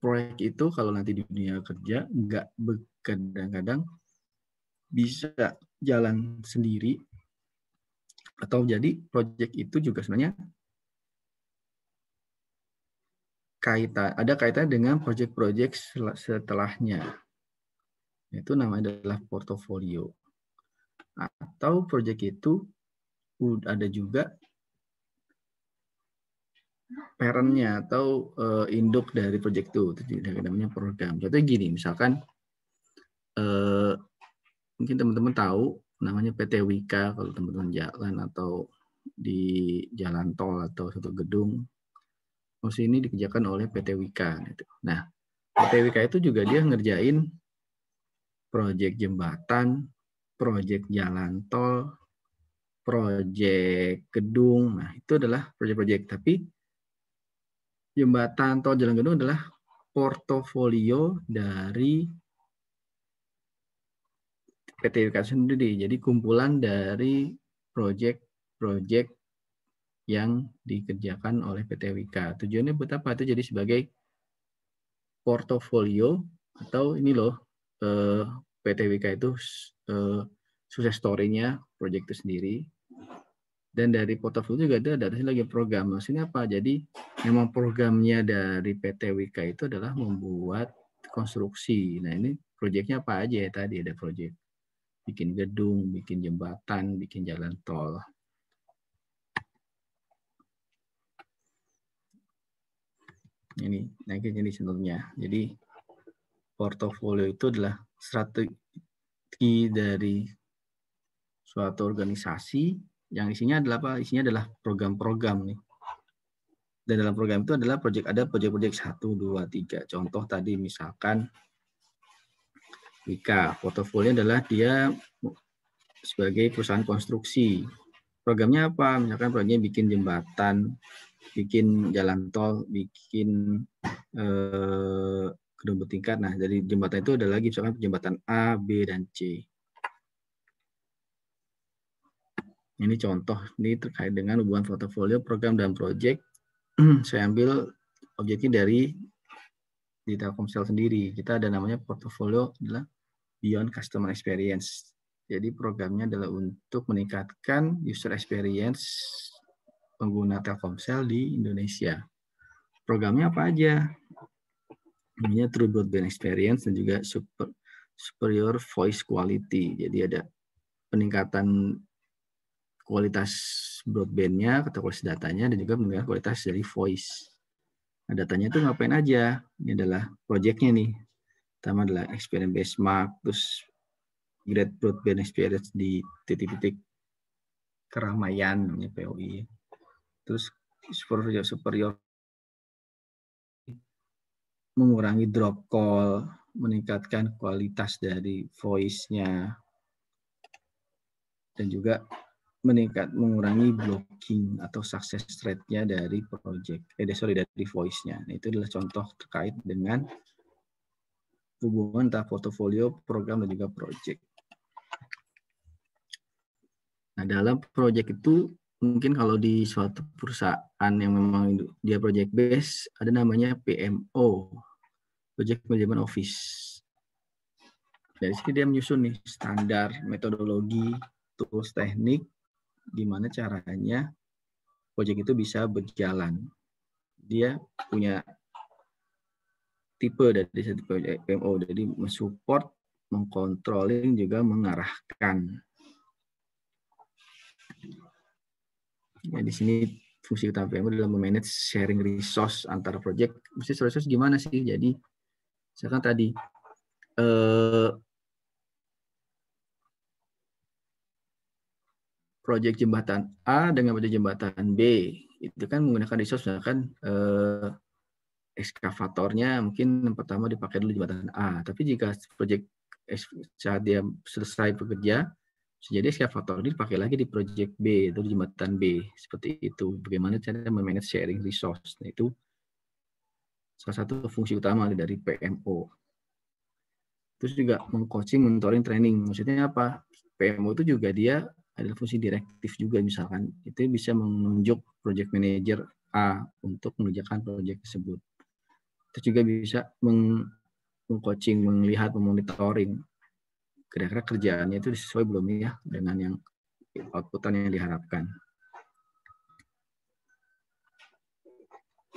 proyek itu kalau nanti di dunia kerja nggak kadang-kadang bisa jalan sendiri atau jadi proyek itu juga sebenarnya kaitan ada kaitan dengan proyek-proyek setelahnya itu namanya adalah portofolio atau proyek itu ada juga parentnya atau uh, induk dari proyek itu. Jadi namanya program. Jadi gini, misalkan uh, mungkin teman-teman tahu namanya PT Wika kalau teman-teman jalan atau di jalan tol atau satu gedung. Kursi oh, ini dikerjakan oleh PT Wika. Gitu. Nah, PT Wika itu juga dia ngerjain proyek jembatan, proyek jalan tol, proyek gedung. Nah, itu adalah proyek-proyek. Tapi jembatan atau Jalan Gedung adalah portofolio dari PT UKS sendiri. Jadi kumpulan dari proyek-proyek yang dikerjakan oleh PT WIKA. Tujuannya buat apa? Itu jadi sebagai portofolio atau ini loh eh, PT WIKA itu eh, sukses story-nya proyek itu sendiri. Dan dari portofolio juga ada, ada lagi program. Maksudnya apa? Jadi memang programnya dari PT Wika itu adalah membuat konstruksi. Nah ini proyeknya apa aja ya tadi ada proyek bikin gedung, bikin jembatan, bikin jalan tol. Ini, nah ini contohnya. Jadi portofolio itu adalah strategi dari suatu organisasi yang isinya adalah apa? Isinya adalah program-program nih dan dalam program itu adalah project ada project proyek 1, 2, 3. Contoh tadi misalkan Mika, portofolio adalah dia sebagai perusahaan konstruksi. Programnya apa? Misalkan programnya bikin jembatan, bikin jalan tol, bikin eh, gedung bertingkat. Nah, dari jembatan itu ada lagi misalkan jembatan A, B, dan C. Ini contoh, ini terkait dengan hubungan portofolio, program, dan project Hmm. saya ambil objeknya dari di Telkomsel sendiri. Kita ada namanya portfolio adalah Beyond Customer Experience. Jadi programnya adalah untuk meningkatkan user experience pengguna Telkomsel di Indonesia. Programnya apa aja? Namanya True Broadband Experience dan juga Super, Superior Voice Quality. Jadi ada peningkatan kualitas broadbandnya, kualitas datanya, dan juga mendengar kualitas dari voice. Nah, datanya itu ngapain aja? Ini adalah proyeknya nih. Pertama adalah experience benchmark, terus great broadband experience di titik-titik keramaian namanya POI. Terus superior superior mengurangi drop call, meningkatkan kualitas dari voice-nya dan juga meningkat mengurangi blocking atau success rate-nya dari project eh sorry dari voice-nya. Nah, itu adalah contoh terkait dengan hubungan antara portofolio, program dan juga project. Nah, dalam project itu mungkin kalau di suatu perusahaan yang memang dia project base ada namanya PMO, Project Management Office. Dari sini dia menyusun nih standar, metodologi, tools teknik gimana caranya proyek itu bisa berjalan. Dia punya tipe dari satu proyek PMO, jadi mensupport, mengkontrolling juga mengarahkan. Ya, di sini fungsi utama PMO adalah memanage sharing resource antara proyek mesti resource gimana sih? Jadi misalkan tadi eh, proyek jembatan A dengan proyek jembatan B itu kan menggunakan resource misalkan eh, ekskavatornya mungkin yang pertama dipakai dulu jembatan A tapi jika proyek saat dia selesai bekerja jadi ekskavator ini dipakai lagi di proyek B atau jembatan B seperti itu bagaimana cara memanage sharing resource nah, itu salah satu fungsi utama dari PMO terus juga mengcoaching mentoring training maksudnya apa PMO itu juga dia ada fungsi direktif juga misalkan itu bisa menunjuk project manager A untuk mengerjakan proyek tersebut. Terus juga bisa meng mengcoaching, melihat, memonitoring kira-kira kerjaannya itu sesuai belum ya dengan yang outputan yang diharapkan.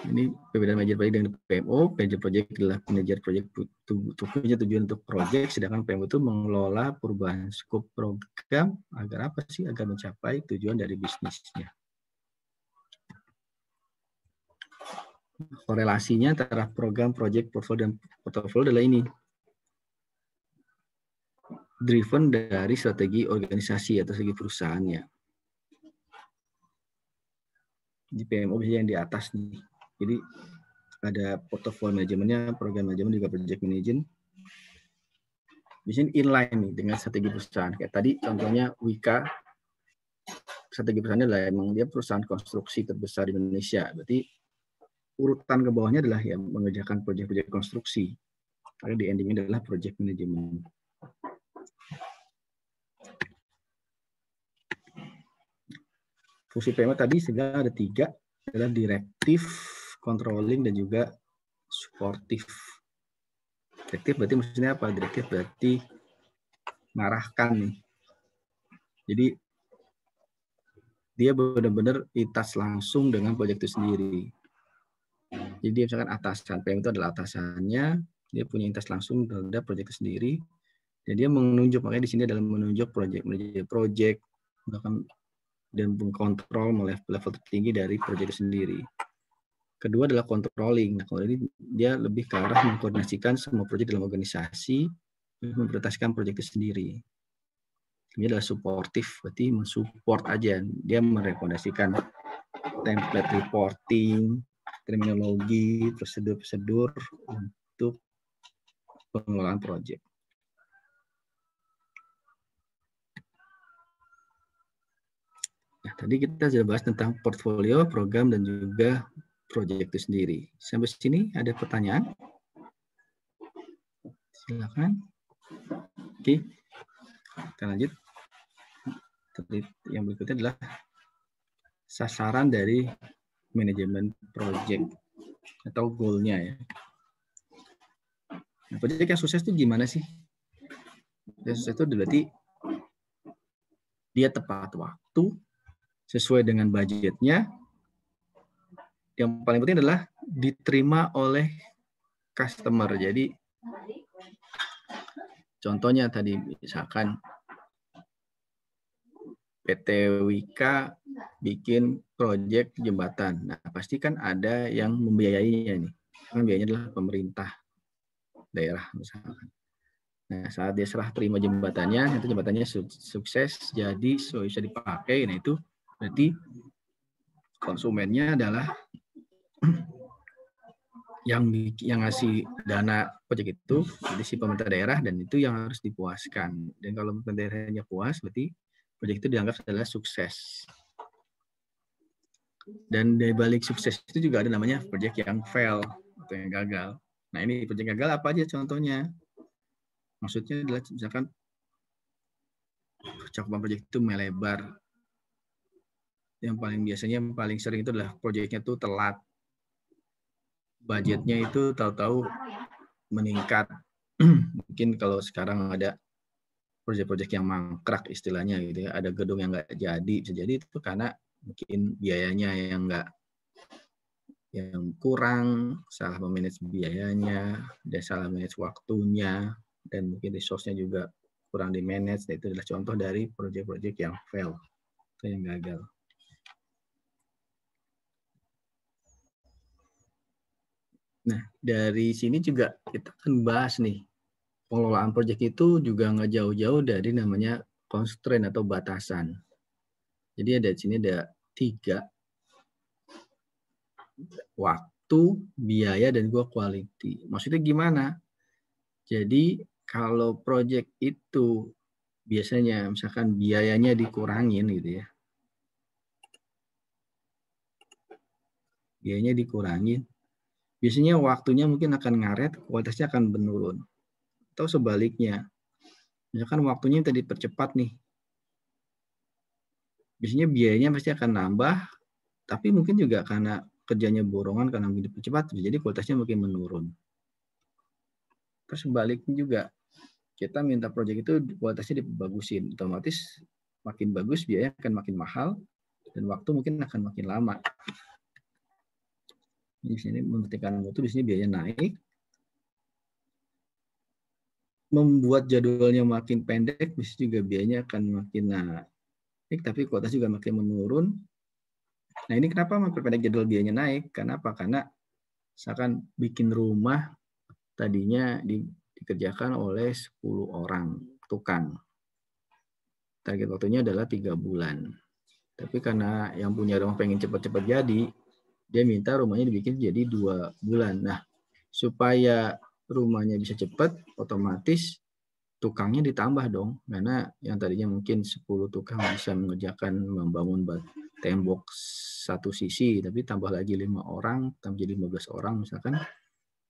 Ini perbedaan manajer proyek dengan PMO. Manajer proyek adalah manajer proyek tujuannya tujuan untuk proyek, sedangkan PMO itu mengelola perubahan skop program agar apa sih? Agar mencapai tujuan dari bisnisnya. Korelasinya antara program, proyek, portfolio, dan portfolio adalah ini. Driven dari strategi organisasi atau strategi perusahaannya di PMO biasanya yang di atas nih. Jadi ada portfolio manajemennya, program manajemen juga project management. Biasanya inline nih dengan strategi perusahaan. Kayak tadi contohnya Wika, strategi perusahaannya adalah emang dia perusahaan konstruksi terbesar di Indonesia. Berarti urutan ke bawahnya adalah yang mengerjakan proyek-proyek konstruksi. Karena di endingnya adalah project management. Fungsi PMA tadi sebenarnya ada tiga, adalah direktif, controlling dan juga supportive. Direktif berarti maksudnya apa? Direktif berarti marahkan nih. Jadi dia benar-benar itas langsung dengan proyek itu sendiri. Jadi misalkan atasan PM itu adalah atasannya, dia punya intas langsung terhadap proyek itu sendiri. Jadi dia menunjuk makanya di sini dalam menunjuk proyek menunjuk proyek bahkan dan mengkontrol level tertinggi dari proyek itu sendiri. Kedua adalah controlling. Nah, kalau ini dia lebih ke arah mengkoordinasikan semua proyek dalam organisasi, memprioritaskan proyek itu sendiri. Ini adalah supportive, berarti mensupport aja. Dia merekomendasikan template reporting, terminologi, prosedur-prosedur untuk pengelolaan proyek. Nah, tadi kita sudah bahas tentang portfolio, program, dan juga proyek itu sendiri. Sampai sini ada pertanyaan? Silakan. Oke, kita lanjut. Yang berikutnya adalah sasaran dari manajemen proyek atau goalnya ya. Nah, proyek yang sukses itu gimana sih? Yang sukses itu berarti dia tepat waktu, sesuai dengan budgetnya, yang paling penting adalah diterima oleh customer. Jadi contohnya tadi misalkan PT Wika bikin proyek jembatan. Nah, pasti kan ada yang membiayainya nih. Kan biayanya adalah pemerintah daerah misalkan. Nah, saat dia serah terima jembatannya, itu jembatannya sukses jadi bisa dipakai. Nah, itu berarti konsumennya adalah yang yang ngasih dana proyek itu jadi si pemerintah daerah dan itu yang harus dipuaskan. Dan kalau pemerintah daerahnya puas, berarti proyek itu dianggap adalah sukses. Dan dari balik sukses itu juga ada namanya proyek yang fail atau yang gagal. Nah ini proyek gagal apa aja contohnya? Maksudnya adalah misalkan cakupan proyek itu melebar. Yang paling biasanya yang paling sering itu adalah proyeknya itu telat budgetnya itu tahu-tahu meningkat. Mungkin kalau sekarang ada proyek-proyek yang mangkrak istilahnya gitu ya. Ada gedung yang nggak jadi, bisa jadi itu karena mungkin biayanya yang nggak yang kurang, salah memanage biayanya, dan salah manage waktunya, dan mungkin resource-nya juga kurang di manage. Nah, itu adalah contoh dari proyek-proyek yang fail, atau yang gagal. Nah, dari sini juga kita akan bahas nih, pengelolaan proyek itu juga nggak jauh-jauh dari namanya constraint atau batasan. Jadi ada di sini ada tiga, waktu, biaya, dan gua quality. Maksudnya gimana? Jadi kalau proyek itu biasanya misalkan biayanya dikurangin gitu ya. Biayanya dikurangin biasanya waktunya mungkin akan ngaret, kualitasnya akan menurun. Atau sebaliknya, misalkan waktunya tadi percepat nih, biasanya biayanya pasti akan nambah, tapi mungkin juga karena kerjanya borongan karena mungkin dipercepat, jadi kualitasnya mungkin menurun. Terus sebaliknya juga, kita minta proyek itu kualitasnya dibagusin, otomatis makin bagus biaya akan makin mahal dan waktu mungkin akan makin lama di sini menghentikan mutu, di sini biayanya naik. Membuat jadwalnya makin pendek, bisa juga biayanya akan makin naik, tapi kuota juga makin menurun. Nah ini kenapa memperpendek jadwal biayanya naik? Karena apa? Karena misalkan bikin rumah tadinya di, dikerjakan oleh 10 orang tukang. Target waktunya adalah tiga bulan. Tapi karena yang punya rumah pengen cepat-cepat jadi, dia minta rumahnya dibikin jadi dua bulan. Nah, supaya rumahnya bisa cepat, otomatis tukangnya ditambah dong. Karena yang tadinya mungkin 10 tukang bisa mengerjakan membangun tembok satu sisi, tapi tambah lagi lima orang, tambah jadi 15 orang misalkan.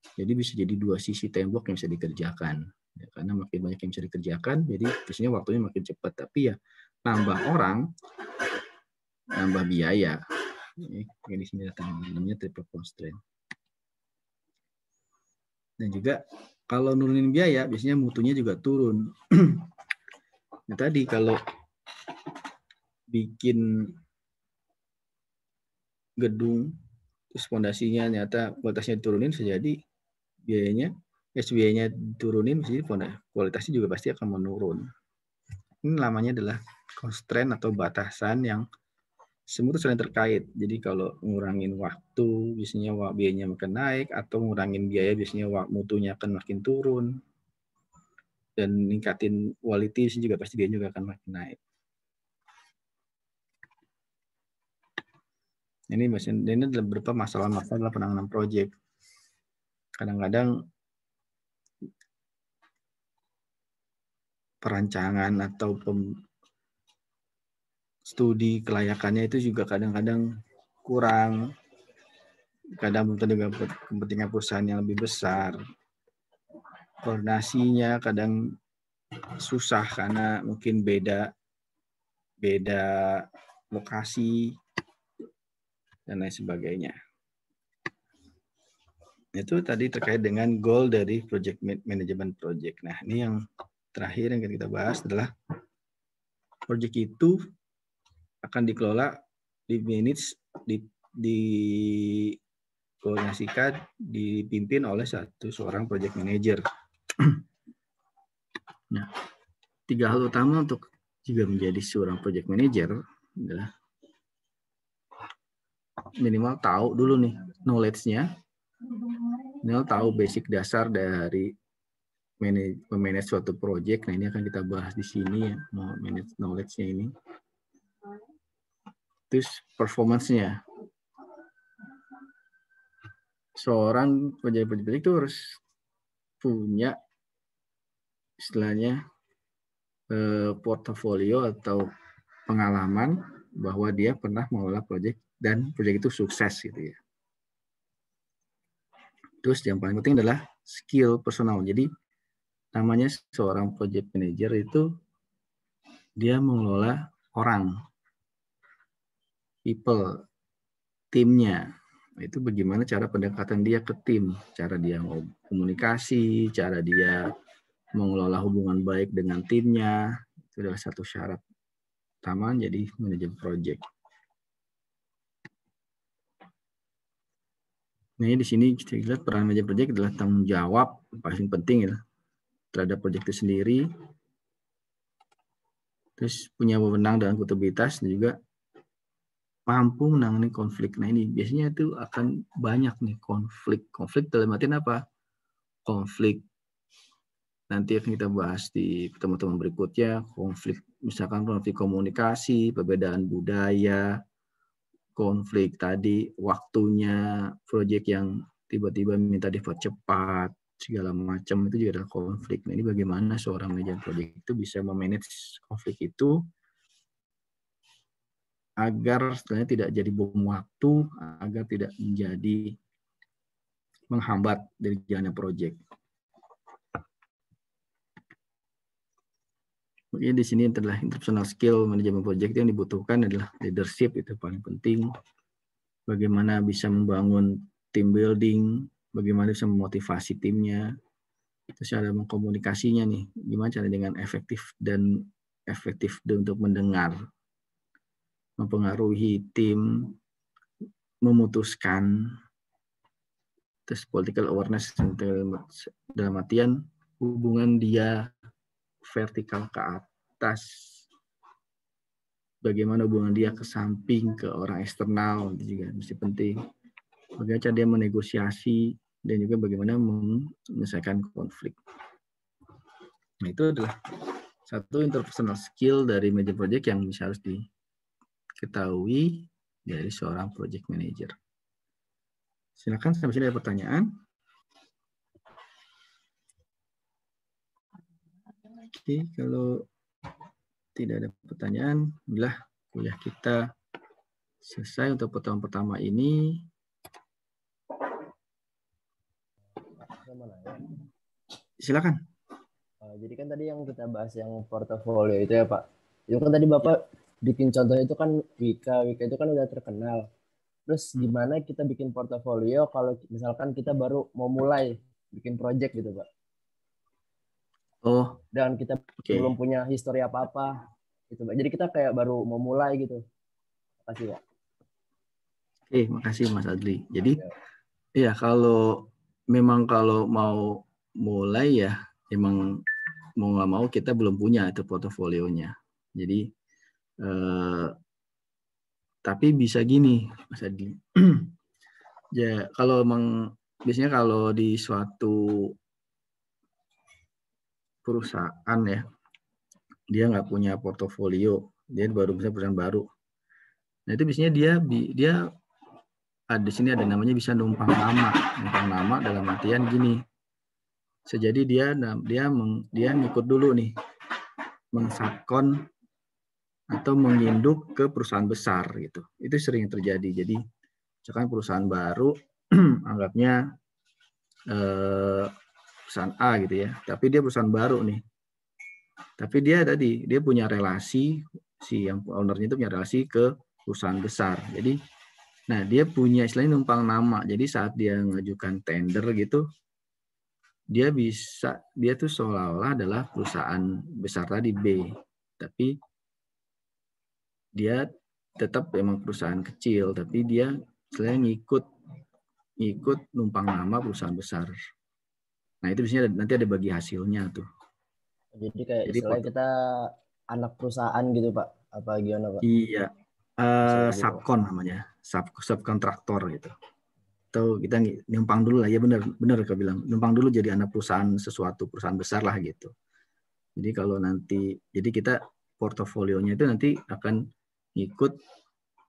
Jadi bisa jadi dua sisi tembok yang bisa dikerjakan. Ya, karena makin banyak yang bisa dikerjakan, jadi biasanya waktunya makin cepat. Tapi ya nambah orang, nambah biaya ini iya, sini datang namanya triple constraint. Dan juga kalau nurunin biaya biasanya mutunya juga turun. nah, tadi kalau bikin gedung terus fondasinya nyata kualitasnya turunin sejadi jadi biayanya SBY-nya eh, turunin jadi kualitasnya juga pasti akan menurun. Ini namanya adalah constraint atau batasan yang semua itu saling terkait. Jadi kalau ngurangin waktu, biasanya biayanya makin naik, atau ngurangin biaya, biasanya mutunya akan makin turun. Dan ningkatin quality juga pasti biaya juga akan makin naik. Ini biasanya ini adalah beberapa masalah-masalah dalam penanganan proyek. Kadang-kadang perancangan atau pem, studi kelayakannya itu juga kadang-kadang kurang kadang mungkin juga kepentingan perusahaan yang lebih besar koordinasinya kadang susah karena mungkin beda beda lokasi dan lain sebagainya itu tadi terkait dengan goal dari project management project nah ini yang terakhir yang kita bahas adalah project itu akan dikelola, manage di, di koordinasikan, dipimpin oleh satu seorang project manager. Nah, tiga hal utama untuk juga menjadi seorang project manager adalah minimal tahu dulu nih knowledge-nya. Minimal tahu basic dasar dari manage, memanage suatu project. Nah, ini akan kita bahas di sini ya, manage knowledge-nya ini praktis performance Seorang project publik itu harus punya istilahnya eh, portofolio atau pengalaman bahwa dia pernah mengelola proyek dan proyek itu sukses gitu ya. Terus yang paling penting adalah skill personal. Jadi namanya seorang project manager itu dia mengelola orang people, timnya. Itu bagaimana cara pendekatan dia ke tim, cara dia komunikasi, cara dia mengelola hubungan baik dengan timnya. Itu adalah satu syarat utama jadi manajer project. Nah, di sini kita lihat peran manajer proyek adalah tanggung jawab paling penting ya terhadap proyek itu sendiri. Terus punya wewenang dan akuntabilitas juga mampu menangani konflik. Nah ini biasanya itu akan banyak nih konflik. Konflik dalam artian apa? Konflik nanti akan kita bahas di pertemuan berikutnya. Konflik misalkan konflik komunikasi, perbedaan budaya, konflik tadi waktunya, proyek yang tiba-tiba minta dipercepat, segala macam itu juga ada konflik. Nah ini bagaimana seorang manajer proyek itu bisa memanage konflik itu agar setelahnya tidak jadi bom waktu, agar tidak menjadi menghambat dari jalannya proyek. Mungkin di sini adalah interpersonal skill manajemen proyek yang dibutuhkan adalah leadership itu paling penting. Bagaimana bisa membangun team building, bagaimana bisa memotivasi timnya, terus cara mengkomunikasinya nih, gimana cara dengan efektif dan efektif untuk mendengar mempengaruhi tim, memutuskan, terus political awareness dalam artian hubungan dia vertikal ke atas, bagaimana hubungan dia ke samping ke orang eksternal itu juga mesti penting. Bagaimana cara dia menegosiasi dan juga bagaimana menyelesaikan konflik. Nah, itu adalah satu interpersonal skill dari major project yang bisa harus di ketahui dari seorang project manager. Silakan sampai sini ada pertanyaan. Oke, kalau tidak ada pertanyaan, bila kuliah kita selesai untuk pertemuan pertama ini. Silakan. Jadi kan tadi yang kita bahas yang portofolio itu ya Pak. Itu kan tadi Bapak bikin contohnya itu kan Wika Wika itu kan udah terkenal terus hmm. gimana kita bikin portofolio kalau misalkan kita baru mau mulai bikin project gitu pak oh dan kita okay. belum punya histori apa apa gitu pak jadi kita kayak baru mau mulai gitu makasih pak oke okay, makasih mas Adli jadi okay. ya kalau memang kalau mau mulai ya emang mau nggak mau kita belum punya itu portofolionya jadi Eh, tapi bisa gini Mas Adi. ya kalau emang biasanya kalau di suatu perusahaan ya dia nggak punya portofolio dia baru bisa perusahaan baru nah itu biasanya dia dia ada ah, sini ada namanya bisa numpang nama numpang nama dalam artian gini sejadi dia dia meng, dia ngikut dulu nih mensakon atau menginduk ke perusahaan besar gitu. Itu sering terjadi. Jadi misalkan perusahaan baru anggapnya eh, perusahaan A gitu ya, tapi dia perusahaan baru nih. Tapi dia tadi dia punya relasi si yang ownernya itu punya relasi ke perusahaan besar. Jadi nah dia punya istilahnya numpang nama. Jadi saat dia mengajukan tender gitu dia bisa dia tuh seolah-olah adalah perusahaan besar tadi B tapi dia tetap memang perusahaan kecil tapi dia selain ngikut ngikut numpang nama perusahaan besar. Nah itu biasanya nanti ada bagi hasilnya tuh. Jadi kayak Jadi, kita anak perusahaan gitu pak apa gimana pak? Iya uh, eh, subkon namanya sub subkontraktor gitu atau kita numpang dulu lah ya benar benar kau bilang numpang dulu jadi anak perusahaan sesuatu perusahaan besar lah gitu jadi kalau nanti jadi kita portofolionya itu nanti akan ikut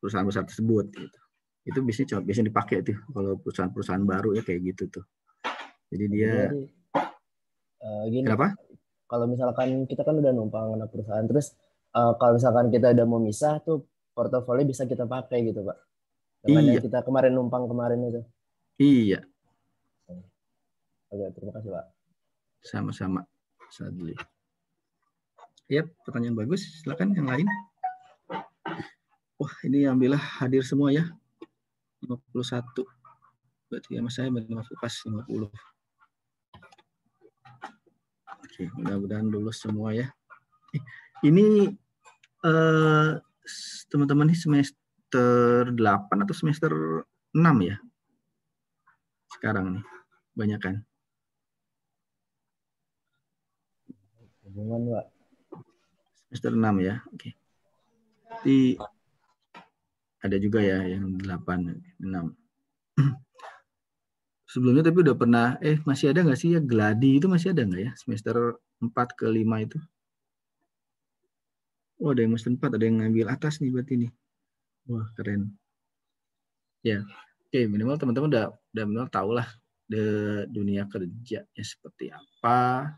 perusahaan-perusahaan tersebut gitu. Itu biasanya coba biasanya dipakai tuh kalau perusahaan-perusahaan baru ya kayak gitu tuh. Jadi dia Jadi, uh, gini, Kenapa? Kalau misalkan kita kan udah numpang anak perusahaan terus uh, kalau misalkan kita udah mau misah tuh portofolio bisa kita pakai gitu, Pak. Daripada iya. kita kemarin numpang kemarin itu. Iya. Oke, terima kasih, Pak. Sama-sama. sadly Yap, pertanyaan bagus. Silakan yang lain. Wah, ini alhamdulillah hadir semua ya. 51. Berarti ya saya saya masuk pas 50. Oke, mudah-mudahan lulus semua ya. Eh, ini eh, teman-teman uh, ini semester 8 atau semester 6 ya? Sekarang nih, banyak kan? Semester 6 ya. Oke. Okay berarti ada juga ya yang 8 6. Sebelumnya tapi udah pernah eh masih ada nggak sih ya gladi itu masih ada nggak ya semester 4 ke 5 itu? Oh, ada yang semester 4, ada yang ngambil atas nih berarti nih. Wah, keren. Ya. Oke, minimal teman-teman udah udah minimal lah de dunia kerjanya seperti apa,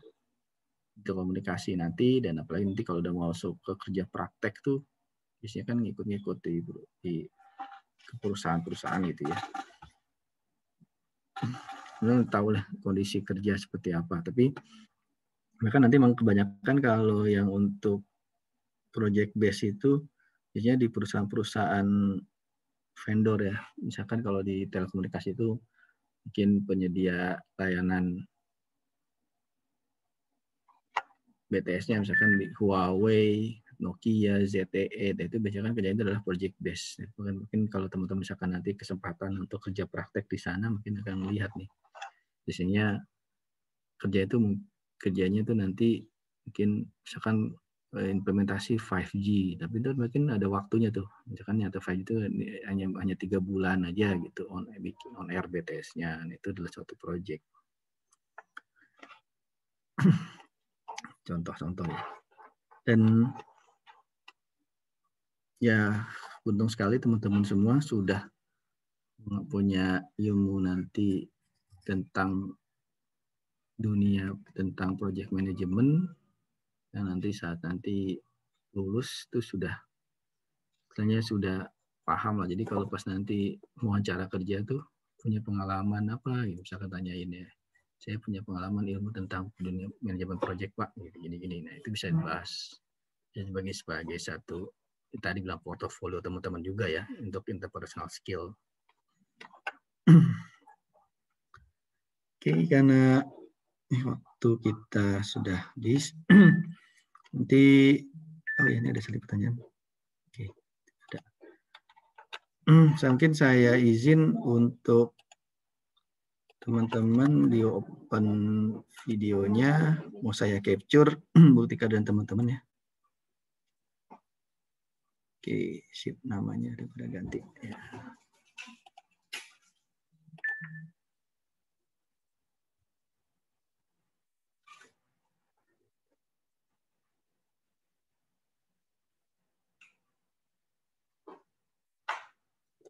komunikasi nanti dan apalagi nanti kalau udah mau masuk ke kerja praktek tuh biasanya kan ngikut-ngikut di, di perusahaan-perusahaan gitu ya. Belum tahu lah kondisi kerja seperti apa. Tapi mereka nanti memang kebanyakan kalau yang untuk project base itu biasanya di perusahaan-perusahaan vendor ya. Misalkan kalau di telekomunikasi itu mungkin penyedia layanan BTS-nya misalkan di Huawei Nokia, ZTE, dan itu biasanya kan kerjanya adalah project base. Nah, mungkin, mungkin kalau teman-teman misalkan nanti kesempatan untuk kerja praktek di sana, mungkin akan melihat nih. Biasanya kerja itu kerjanya itu nanti mungkin misalkan eh, implementasi 5G, tapi itu mungkin ada waktunya tuh. Misalkan nyata 5G itu hanya hanya tiga bulan aja gitu on on air BTS-nya. Nah, itu adalah suatu project. Contoh-contoh ya. Dan ya untung sekali teman-teman semua sudah punya ilmu nanti tentang dunia tentang project management dan nanti saat nanti lulus itu sudah katanya sudah paham lah jadi kalau pas nanti wawancara kerja tuh punya pengalaman apa gitu misalkan tanyain ya saya punya pengalaman ilmu tentang dunia manajemen project pak gitu gini gini nah itu bisa dibahas dan sebagai sebagai satu tadi bilang portofolio teman-teman juga ya untuk interpersonal skill. Oke, okay, karena waktu kita sudah habis, nanti oh ya ini ada sedikit pertanyaan. Oke, okay, ada. mungkin saya izin untuk teman-teman di open videonya, mau saya capture buktikan dan teman-teman ya. Oke, sip namanya daripada ganti. Ya.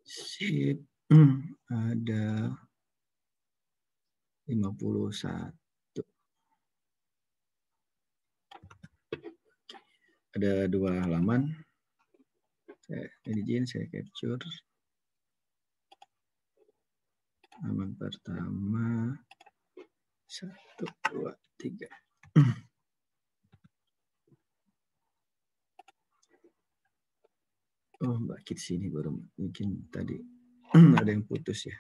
Sip. Hmm, ada 51. ada dua halaman saya izin saya capture halaman pertama satu dua tiga oh mbak Kit sini baru mungkin tadi ada yang putus ya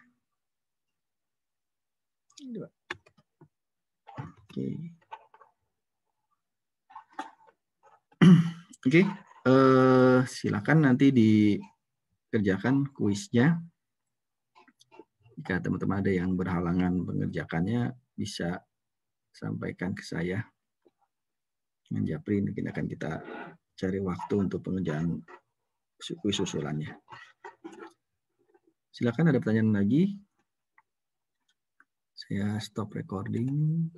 dua oke okay. oke okay eh, silakan nanti dikerjakan kuisnya. Jika teman-teman ada yang berhalangan mengerjakannya, bisa sampaikan ke saya. Dengan Japri, mungkin akan kita cari waktu untuk pengerjaan kuis susulannya. Silakan ada pertanyaan lagi. Saya stop recording.